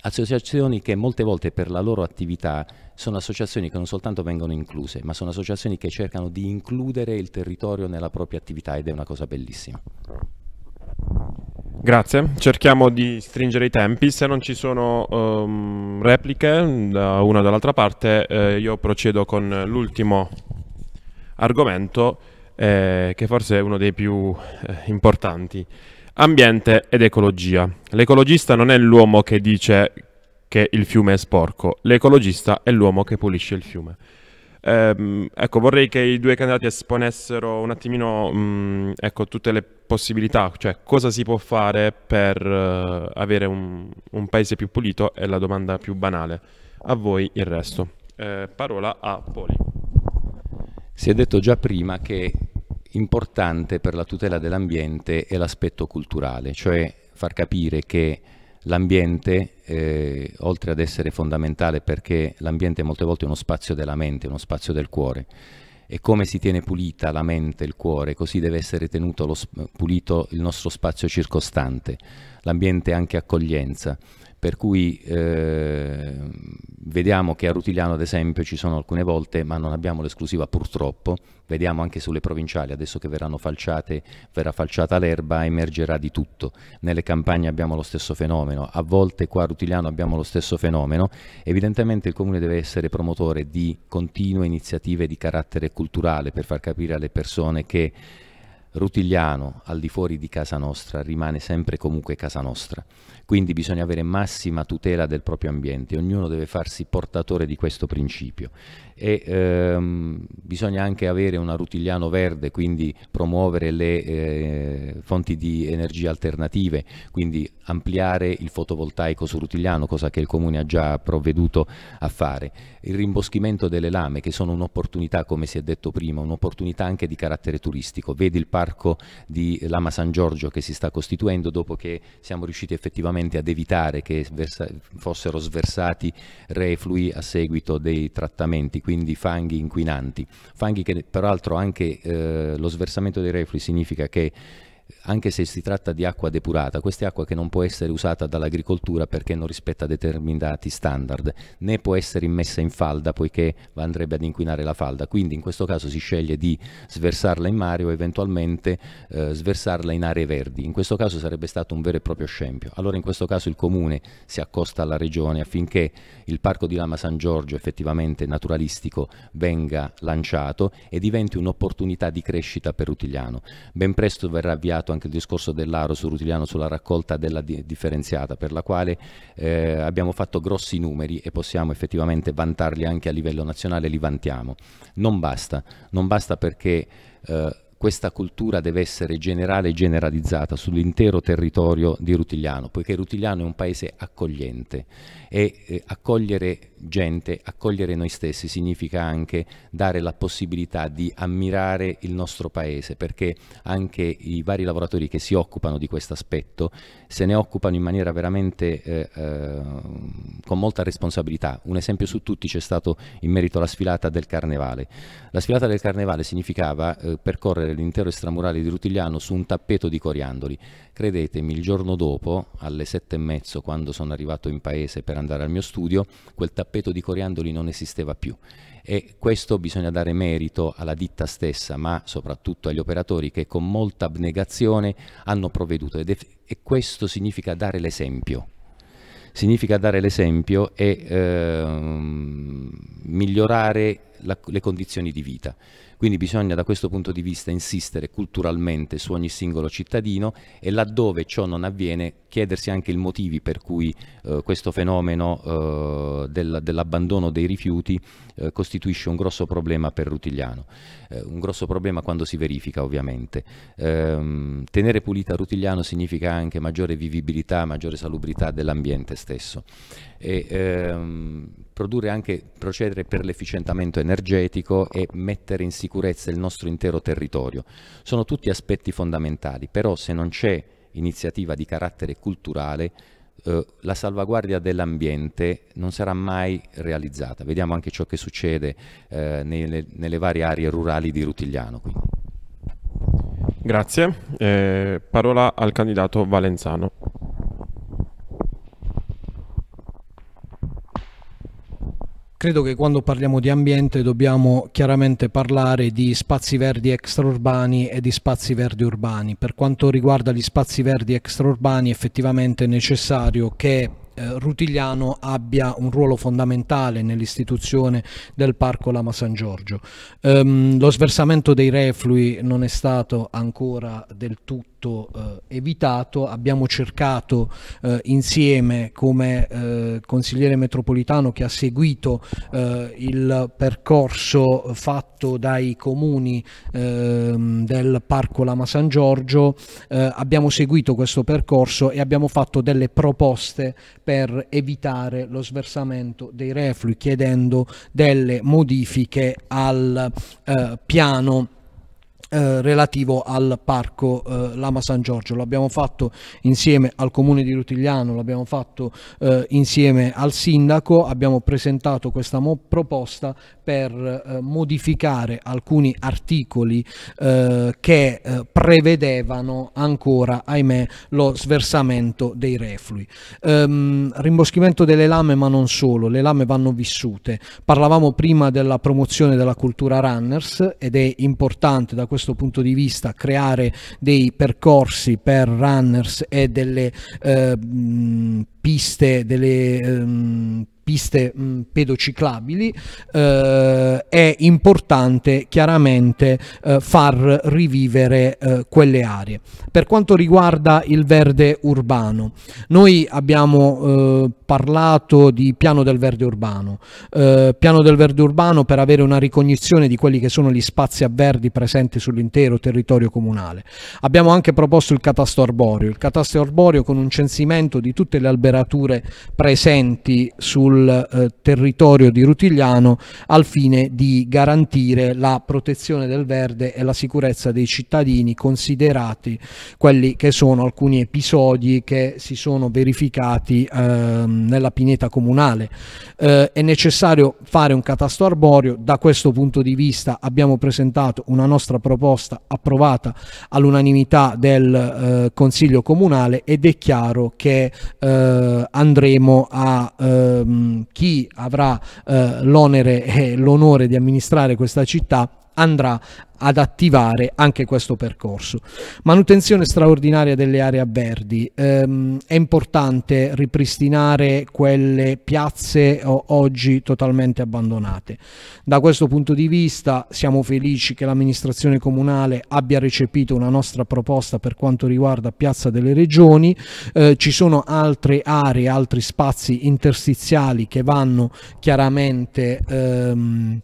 associazioni che molte volte per la loro attività sono associazioni che non soltanto vengono incluse, ma sono associazioni che cercano di includere il territorio nella propria attività ed è una cosa bellissima. Grazie, cerchiamo di stringere i tempi, se non ci sono um, repliche da una o dall'altra parte eh, io procedo con l'ultimo argomento eh, che forse è uno dei più eh, importanti. Ambiente ed ecologia. L'ecologista non è l'uomo che dice che il fiume è sporco, l'ecologista è l'uomo che pulisce il fiume. Ehm, ecco, vorrei che i due candidati esponessero un attimino mh, mm, ecco, tutte le possibilità, cioè cosa si può fare per uh, avere un, un, paese più pulito è la domanda più banale. A voi il resto. Eh, parola a Poli. Si è detto già prima che importante per la tutela dell'ambiente è l'aspetto culturale, cioè far capire che l'ambiente, eh, oltre ad essere fondamentale perché l'ambiente molte volte è uno spazio della mente, uno spazio del cuore, e come si tiene pulita la mente, il cuore, così deve essere tenuto lo, pulito il nostro spazio circostante. L'ambiente è anche accoglienza per cui eh, vediamo che a Rutiliano ad esempio ci sono alcune volte ma non abbiamo l'esclusiva purtroppo, vediamo anche sulle provinciali adesso che verranno falciate, verrà falciata l'erba emergerà di tutto, nelle campagne abbiamo lo stesso fenomeno, a volte qua a Rutiliano abbiamo lo stesso fenomeno, evidentemente il comune deve essere promotore di continue iniziative di carattere culturale per far capire alle persone che Rutigliano al di fuori di casa nostra rimane sempre comunque casa nostra, quindi bisogna avere massima tutela del proprio ambiente, ognuno deve farsi portatore di questo principio e ehm, bisogna anche avere una Rutigliano verde, quindi promuovere le eh, fonti di energia alternative, quindi ampliare il fotovoltaico su Rutigliano, cosa che il Comune ha già provveduto a fare, il rimboschimento delle lame che sono un'opportunità come si è detto prima, un'opportunità anche di carattere turistico, vedi il parco parco di Lama San Giorgio che si sta costituendo dopo che siamo riusciti effettivamente ad evitare che fossero sversati reflui a seguito dei trattamenti, quindi fanghi inquinanti. Fanghi che peraltro anche eh, lo sversamento dei reflui significa che anche se si tratta di acqua depurata, questa è acqua che non può essere usata dall'agricoltura perché non rispetta determinati standard, né può essere immessa in falda poiché andrebbe ad inquinare la falda, quindi in questo caso si sceglie di sversarla in mare o eventualmente eh, sversarla in aree verdi, in questo caso sarebbe stato un vero e proprio scempio. Allora in questo caso il comune si accosta alla regione affinché il parco di Lama San Giorgio effettivamente naturalistico venga lanciato e diventi un'opportunità di crescita per Rutigliano. Ben presto verrà avviato fatto anche il discorso dell'Aro su Rutiliano sulla raccolta della di differenziata per la quale eh, abbiamo fatto grossi numeri e possiamo effettivamente vantarli anche a livello nazionale, li vantiamo. Non basta, non basta perché eh, questa cultura deve essere generale e generalizzata sull'intero territorio di Rutigliano, poiché Rutigliano è un paese accogliente e eh, accogliere gente, accogliere noi stessi significa anche dare la possibilità di ammirare il nostro paese, perché anche i vari lavoratori che si occupano di questo aspetto se ne occupano in maniera veramente eh, eh, con molta responsabilità. Un esempio su tutti c'è stato in merito alla sfilata del Carnevale. La sfilata del Carnevale significava eh, percorrere ricorrere l'intero estramurale di Rutigliano su un tappeto di coriandoli. Credetemi, il giorno dopo, alle sette e mezzo, quando sono arrivato in paese per andare al mio studio, quel tappeto di coriandoli non esisteva più. E questo bisogna dare merito alla ditta stessa, ma soprattutto agli operatori che con molta abnegazione hanno provveduto. È, e questo significa dare l'esempio significa dare l'esempio e ehm, migliorare la, le condizioni di vita. Quindi bisogna da questo punto di vista insistere culturalmente su ogni singolo cittadino e laddove ciò non avviene chiedersi anche i motivi per cui eh, questo fenomeno eh, del, dell'abbandono dei rifiuti eh, costituisce un grosso problema per Rutigliano, eh, un grosso problema quando si verifica ovviamente. Ehm, tenere pulita Rutigliano significa anche maggiore vivibilità, maggiore salubrità dell'ambiente stesso. E, ehm, produrre anche procedere per l'efficientamento energetico e mettere in sicurezza il nostro intero territorio. Sono tutti aspetti fondamentali, però se non c'è iniziativa di carattere culturale eh, la salvaguardia dell'ambiente non sarà mai realizzata. Vediamo anche ciò che succede eh, nelle, nelle, varie aree rurali di Rutigliano. Quindi. Grazie. Eh, parola al candidato Valenzano. Credo che quando parliamo di ambiente dobbiamo chiaramente parlare di spazi verdi extraurbani e di spazi verdi urbani. Per quanto riguarda gli spazi verdi extraurbani effettivamente è necessario che eh, Rutigliano abbia un ruolo fondamentale nell'istituzione del Parco Lama San Giorgio. Um, lo sversamento dei reflui non è stato ancora del tutto tutto eh, evitato, abbiamo cercato eh, insieme come eh, consigliere metropolitano che ha seguito eh, il percorso fatto dai comuni ehm, del Parco Lama San Giorgio, eh, abbiamo seguito questo percorso e abbiamo fatto delle proposte per evitare lo sversamento dei reflui chiedendo delle modifiche al eh, piano eh, relativo al parco eh, Lama San Giorgio. L'abbiamo fatto insieme al comune di Rutigliano, l'abbiamo fatto eh, insieme al sindaco, abbiamo presentato questa proposta per eh, modificare alcuni articoli eh, che prevedevano ancora, ahimè, lo sversamento dei reflui. Ehm, rimboschimento delle lame, ma non solo, le lame vanno vissute. Parlavamo prima della promozione della cultura runners ed è importante da questo questo punto di vista creare dei percorsi per runners e delle eh, piste, delle... Eh, piste mh, pedociclabili, eh, è importante chiaramente eh, far rivivere eh, quelle aree. Per quanto riguarda il verde urbano, noi abbiamo eh, parlato di piano del verde urbano, eh, piano del verde urbano per avere una ricognizione di quelli che sono gli spazi a verdi presenti sull'intero territorio comunale. Abbiamo anche proposto il catasto arborio, il catasto arborio con un censimento di tutte le alberature presenti sul sul eh, territorio di Rutigliano al fine di garantire la protezione del verde e la sicurezza dei cittadini considerati quelli che sono alcuni episodi che si sono verificati eh, nella pineta comunale. Eh, è necessario fare un catasto arborio, da questo punto di vista abbiamo presentato una nostra proposta approvata all'unanimità del eh, Consiglio Comunale ed è chiaro che eh, andremo a ehm, chi avrà eh, l'onere e l'onore di amministrare questa città andrà ad attivare anche questo percorso. Manutenzione straordinaria delle aree a verdi, ehm, è importante ripristinare quelle piazze oggi totalmente abbandonate. Da questo punto di vista siamo felici che l'amministrazione comunale abbia recepito una nostra proposta per quanto riguarda Piazza delle Regioni, eh, ci sono altre aree, altri spazi interstiziali che vanno chiaramente... Ehm,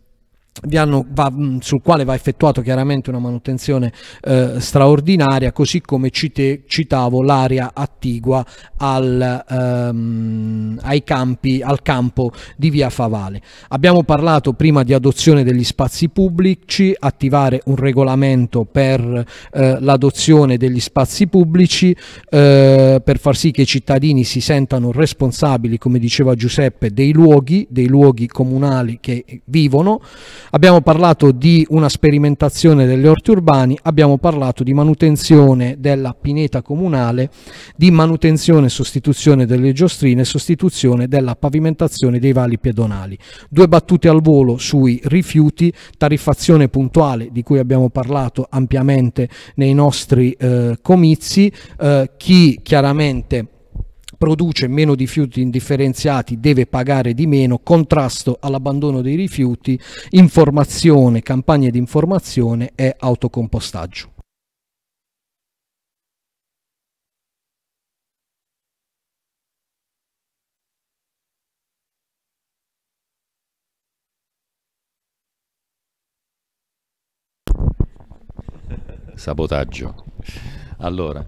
hanno, va, mm, sul quale va effettuato chiaramente una manutenzione eh, straordinaria, così come cite, citavo l'area attigua al, ehm, campi, al campo di via Favale. Abbiamo parlato prima di adozione degli spazi pubblici, attivare un regolamento per eh, l'adozione degli spazi pubblici eh, per far sì che i cittadini si sentano responsabili, come diceva Giuseppe, dei luoghi, dei luoghi comunali che vivono. Abbiamo parlato di una sperimentazione delle orti urbani, abbiamo parlato di manutenzione della pineta comunale, di manutenzione e sostituzione delle giostrine e sostituzione della pavimentazione dei vali pedonali. Due battute al volo sui rifiuti, tariffazione puntuale di cui abbiamo parlato ampiamente nei nostri eh, comizi, eh, chi chiaramente produce meno rifiuti indifferenziati deve pagare di meno, contrasto all'abbandono dei rifiuti, informazione, campagne di informazione e autocompostaggio. Sabotaggio. Allora,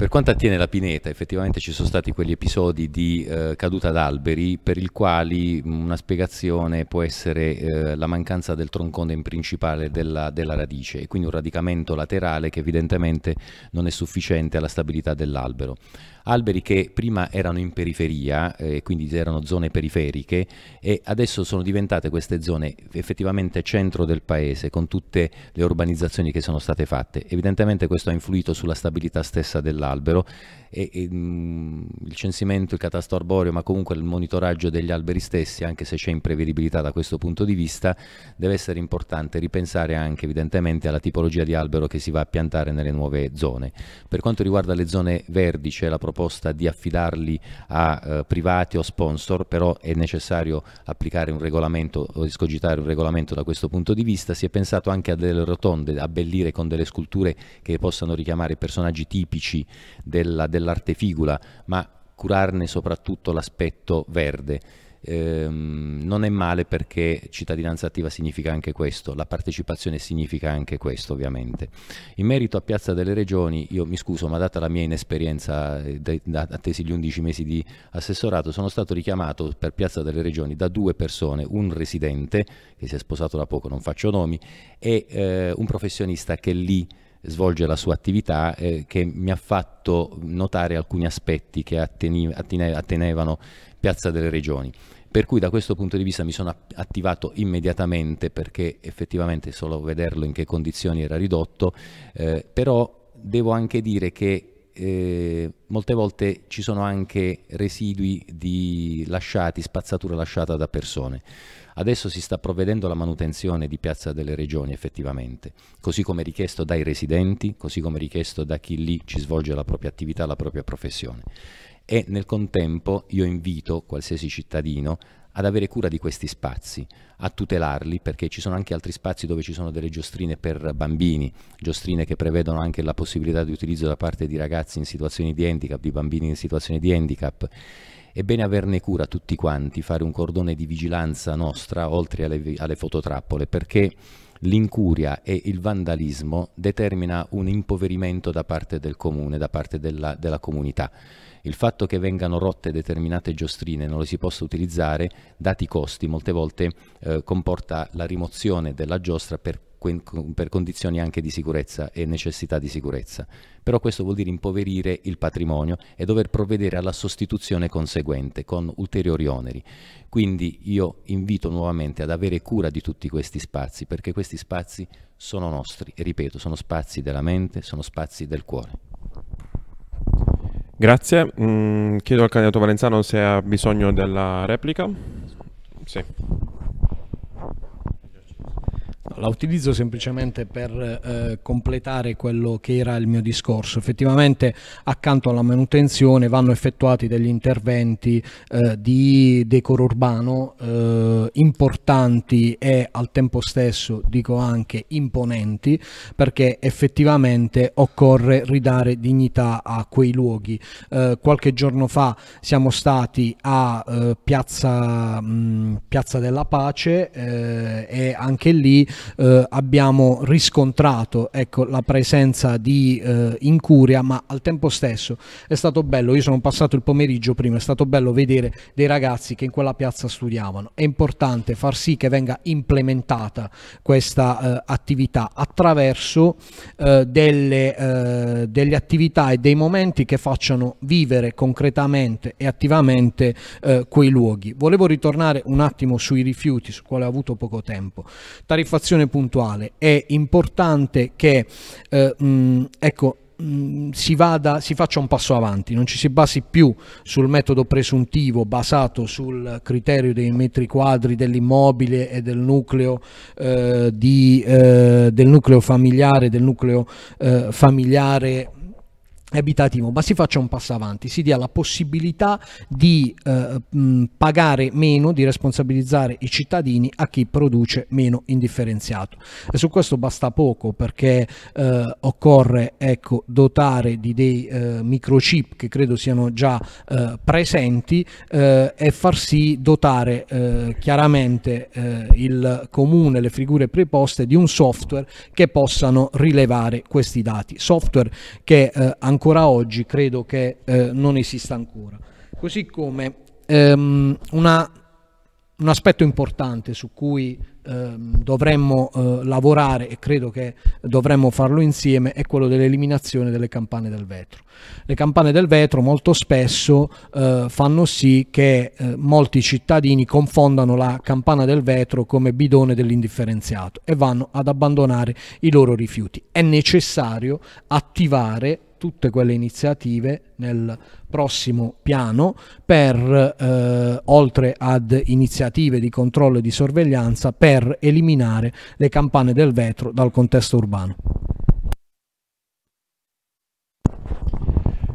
per quanto attiene la pineta, effettivamente ci sono stati quegli episodi di eh, caduta d'alberi per i quali una spiegazione può essere eh, la mancanza del troncone principale della, della, radice e quindi un radicamento laterale che evidentemente non è sufficiente alla stabilità dell'albero. Alberi che prima erano in periferia, eh, quindi erano zone periferiche e adesso sono diventate queste zone effettivamente centro del paese con tutte le urbanizzazioni che sono state fatte. Evidentemente questo ha influito sulla stabilità stessa dell'albero dell'albero e, e mh, mm, il censimento, il catasto arboreo, ma comunque il monitoraggio degli alberi stessi, anche se c'è imprevedibilità da questo punto di vista, deve essere importante ripensare anche evidentemente alla tipologia di albero che si va a piantare nelle nuove zone. Per quanto riguarda le zone verdi c'è la proposta di affidarli a eh, privati o sponsor, però è necessario applicare un regolamento o escogitare un regolamento da questo punto di vista. Si è pensato anche a delle rotonde, abbellire con delle sculture che possano richiamare personaggi tipici della, della dell'arte figula, ma curarne soprattutto l'aspetto verde. Ehm, non è male perché cittadinanza attiva significa anche questo, la partecipazione significa anche questo ovviamente. In merito a Piazza delle Regioni, io mi scuso ma data la mia inesperienza eh, attesi gli 11 mesi di assessorato, sono stato richiamato per Piazza delle Regioni da due persone, un residente che si è sposato da poco, non faccio nomi, e eh, un professionista che lì svolge la sua attività eh, che mi ha fatto notare alcuni aspetti che attenevano Piazza delle Regioni. Per cui da questo punto di vista mi sono attivato immediatamente perché effettivamente solo vederlo in che condizioni era ridotto, eh, però devo anche dire che eh, molte volte ci sono anche residui di lasciati, spazzatura lasciata da persone. Adesso si sta provvedendo alla manutenzione di Piazza delle Regioni effettivamente, così come richiesto dai residenti, così come richiesto da chi lì ci svolge la propria attività, la propria professione. E nel contempo io invito qualsiasi cittadino ad avere cura di questi spazi, a tutelarli, perché ci sono anche altri spazi dove ci sono delle giostrine per bambini, giostrine che prevedono anche la possibilità di utilizzo da parte di ragazzi in situazioni di handicap, di bambini in situazioni di handicap, è bene averne cura tutti quanti, fare un cordone di vigilanza nostra oltre alle, alle fototrappole, perché l'incuria e il vandalismo determina un impoverimento da parte del comune, da parte della, della, comunità. Il fatto che vengano rotte determinate giostrine, e non le si possa utilizzare, dati i costi, molte volte eh, comporta la rimozione della giostra per per condizioni anche di sicurezza e necessità di sicurezza. Però questo vuol dire impoverire il patrimonio e dover provvedere alla sostituzione conseguente con ulteriori oneri. Quindi io invito nuovamente ad avere cura di tutti questi spazi perché questi spazi sono nostri, e ripeto, sono spazi della mente, sono spazi del cuore. Grazie, mm, chiedo al candidato Valenzano se ha bisogno della replica. Sì. La utilizzo semplicemente per eh, completare quello che era il mio discorso. Effettivamente accanto alla manutenzione vanno effettuati degli interventi eh, di decoro urbano eh, importanti e al tempo stesso dico anche imponenti perché effettivamente occorre ridare dignità a quei luoghi. Eh, qualche giorno fa siamo stati a eh, Piazza, mh, mm, Piazza della Pace eh, e anche lì eh, abbiamo riscontrato ecco, la presenza di eh, incuria, ma al tempo stesso è stato bello, io sono passato il pomeriggio prima, è stato bello vedere dei ragazzi che in quella piazza studiavano. È importante far sì che venga implementata questa eh, attività attraverso eh, delle, eh, delle, attività e dei momenti che facciano vivere concretamente e attivamente eh, quei luoghi. Volevo ritornare un attimo sui rifiuti, su quale ho avuto poco tempo. Tariffazione comunicazione puntuale. È importante che eh, mh, ecco, si, vada, si, faccia un passo avanti, non ci si basi più sul metodo presuntivo basato sul criterio dei metri quadri dell'immobile e del nucleo, eh, di, eh, del nucleo familiare, del nucleo eh, familiare abitativo, ma si faccia un passo avanti, si dia la possibilità di eh, pagare meno, di responsabilizzare i cittadini a chi produce meno indifferenziato. E su questo basta poco perché eh, occorre ecco, dotare di dei eh, microchip che credo siano già eh, presenti eh, e far sì dotare eh, chiaramente il comune, le figure preposte di un software che possano rilevare questi dati, software che ancora ancora oggi credo che eh, non esista ancora. Così come ehm, una, un aspetto importante su cui ehm, dovremmo eh, lavorare e credo che dovremmo farlo insieme è quello dell'eliminazione delle campane del vetro. Le campane del vetro molto spesso eh, fanno sì che eh, molti cittadini confondano la campana del vetro come bidone dell'indifferenziato e vanno ad abbandonare i loro rifiuti. È necessario attivare tutte quelle iniziative nel prossimo piano per, eh, oltre ad iniziative di controllo e di sorveglianza, per eliminare le campane del vetro dal contesto urbano.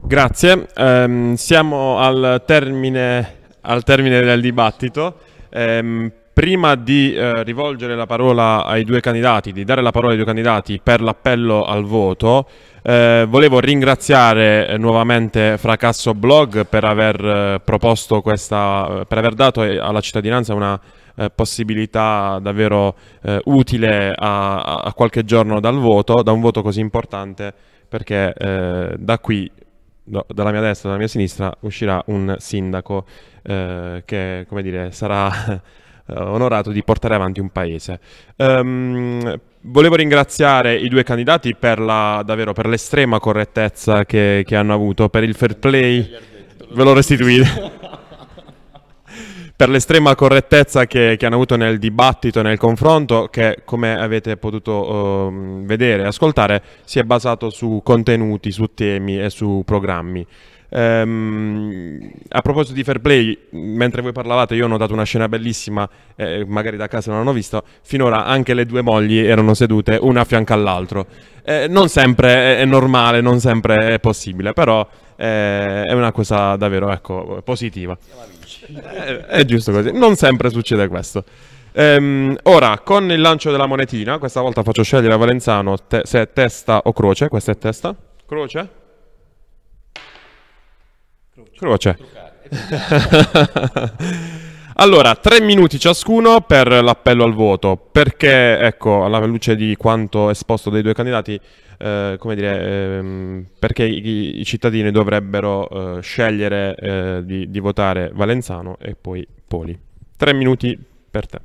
Grazie, um, siamo al termine, al termine, del dibattito. Um, prima di eh, rivolgere la parola ai due candidati, di dare la parola ai due candidati per l'appello al voto, eh, volevo ringraziare eh, nuovamente Fracasso Blog per aver eh, proposto questa, eh, per aver dato eh, alla cittadinanza una possibilità davvero utile a, a, qualche giorno dal voto, da un voto così importante, perché da qui dalla mia destra, dalla mia sinistra uscirà un sindaco eh, che, come dire, sarà eh, onorato di portare avanti un paese. Um, volevo ringraziare i due candidati per, la, davvero, per l'estrema correttezza che, che, hanno avuto, per il fair play. Ve lo restituite. per l'estrema correttezza che, che, hanno avuto nel dibattito, nel confronto, che come avete potuto uh, vedere e ascoltare si è basato su contenuti, su temi e su programmi. Ehm, a proposito di fair play, mentre voi parlavate io ho notato una scena bellissima, eh, magari da casa non l'hanno vista, finora anche le due mogli erano sedute una a fianco all'altro. Eh, non sempre è normale, non sempre è possibile, però eh, è una cosa davvero ecco, positiva. Eh, è giusto così, non sempre succede questo. Um, ora, con il lancio della monetina, questa volta faccio scegliere a Valenzano te se testa o croce. Questa è testa. Croce? Cosa c'è? allora, tre minuti ciascuno per l'appello al voto, perché, ecco, alla luce di quanto esposto dai due candidati, eh, come dire, ehm, perché i, i, cittadini dovrebbero eh, scegliere eh, di, di votare Valenzano e poi Poli. Tre minuti per te.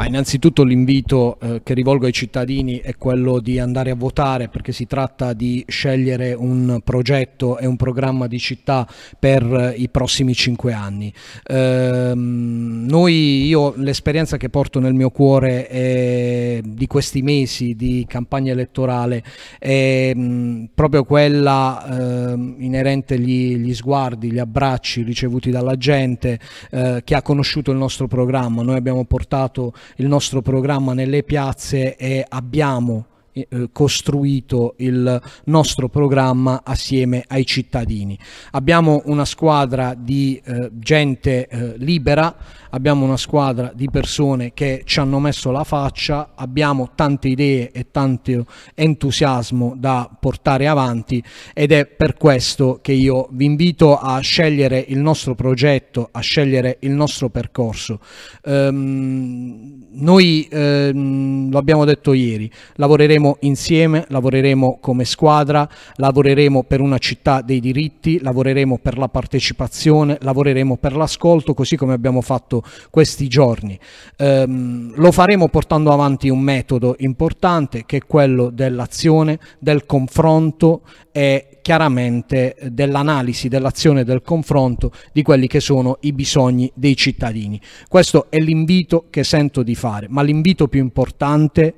Ah, innanzitutto l'invito eh, che rivolgo ai cittadini è quello di andare a votare perché si tratta di scegliere un progetto e un programma di città per eh, i prossimi cinque anni. Ehm, noi, io l'esperienza che porto nel mio cuore è, di questi mesi di campagna elettorale è mh, mm, proprio quella eh, inerente agli sguardi, gli abbracci ricevuti dalla gente eh, che ha conosciuto il nostro programma. Noi abbiamo portato il nostro programma nelle piazze e abbiamo eh, eh, costruito il nostro programma assieme ai cittadini. Abbiamo una squadra di eh, gente eh, libera, abbiamo una squadra di persone che ci hanno messo la faccia, abbiamo tante idee e tanto entusiasmo da portare avanti ed è per questo che io vi invito a scegliere il nostro progetto, a scegliere il nostro percorso. Ehm, noi ehm, lo abbiamo detto ieri, lavoreremo lavoreremo insieme, lavoreremo come squadra, lavoreremo per una città dei diritti, lavoreremo per la partecipazione, lavoreremo per l'ascolto, così come abbiamo fatto questi giorni. Ehm, lo faremo portando avanti un metodo importante che è quello dell'azione, del confronto e chiaramente dell'analisi, dell'azione, del confronto di quelli che sono i bisogni dei cittadini. Questo è l'invito che sento di fare, ma l'invito più importante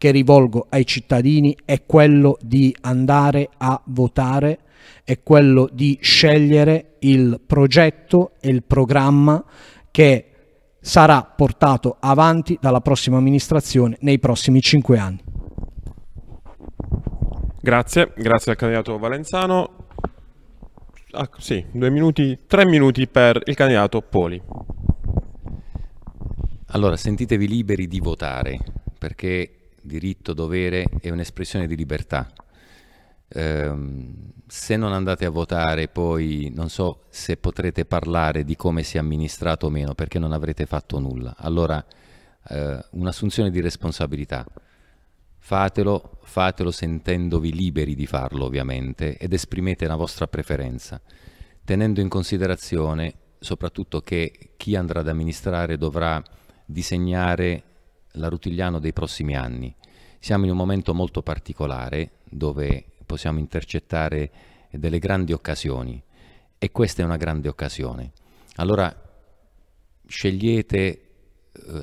che rivolgo ai cittadini è quello di andare a votare, è quello di scegliere il progetto e il programma che sarà portato avanti dalla prossima amministrazione nei prossimi cinque anni. Grazie, grazie al candidato Valenzano. Ah, sì, due minuti, tre minuti per il candidato Poli. Allora, sentitevi liberi di votare, perché diritto, dovere è un'espressione di libertà. Ehm, se non andate a votare poi non so se potrete parlare di come si è amministrato o meno perché non avrete fatto nulla. Allora eh, un'assunzione di responsabilità. Fatelo, fatelo sentendovi liberi di farlo ovviamente ed esprimete la vostra preferenza, tenendo in considerazione soprattutto che chi andrà ad amministrare dovrà disegnare la Rutigliano dei prossimi anni. Siamo in un momento molto particolare dove possiamo intercettare delle grandi occasioni e questa è una grande occasione. Allora scegliete eh,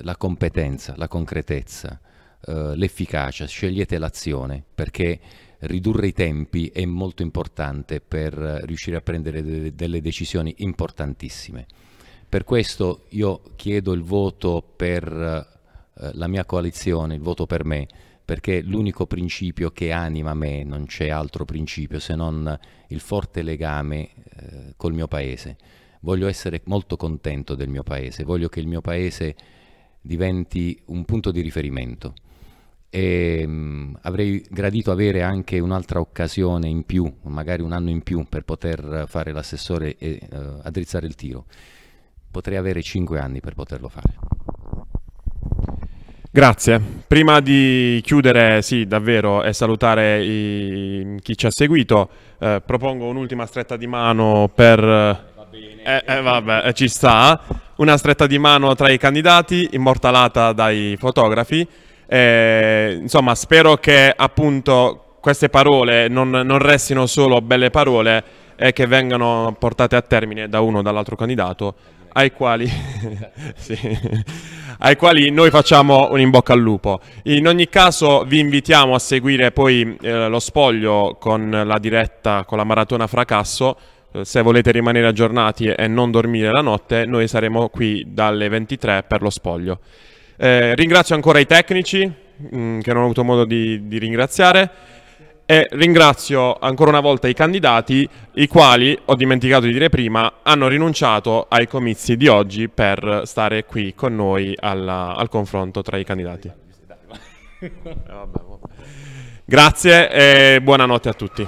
la competenza, la concretezza, eh, l'efficacia, scegliete l'azione perché ridurre i tempi è molto importante per riuscire a prendere delle decisioni importantissime. Per questo io chiedo il voto per eh, la mia coalizione, il voto per me, perché l'unico principio che anima me, non c'è altro principio se non il forte legame eh, col mio paese. Voglio essere molto contento del mio paese, voglio che il mio paese diventi un punto di riferimento e ehm, mh, avrei gradito avere anche un'altra occasione in più, magari un anno in più per poter fare l'assessore e eh, addrizzare il tiro. Potrei avere cinque anni per poterlo fare. Grazie. Prima di chiudere, sì, davvero, e salutare i... chi ci ha seguito, eh, propongo un'ultima stretta di mano per... Va eh, bene. Eh, eh, vabbè, eh, ci sta. Una stretta di mano tra i candidati, immortalata dai fotografi. insomma, spero che appunto queste parole non, non restino solo belle parole e che vengano portate a termine da uno o dall'altro candidato, ai quali... sì ai quali noi facciamo un in bocca al lupo. In ogni caso vi invitiamo a seguire poi eh, lo spoglio con la diretta, con la maratona Fracasso. Eh, se volete rimanere aggiornati e non dormire la notte, noi saremo qui dalle 23 per lo spoglio. Eh, ringrazio ancora i tecnici mh, mm, che non ho avuto modo di, di ringraziare e ringrazio ancora una volta i candidati, i quali, ho dimenticato di dire prima, hanno rinunciato ai comizi di oggi per stare qui con noi alla, al confronto tra i candidati. Eh, Grazie e buonanotte a tutti.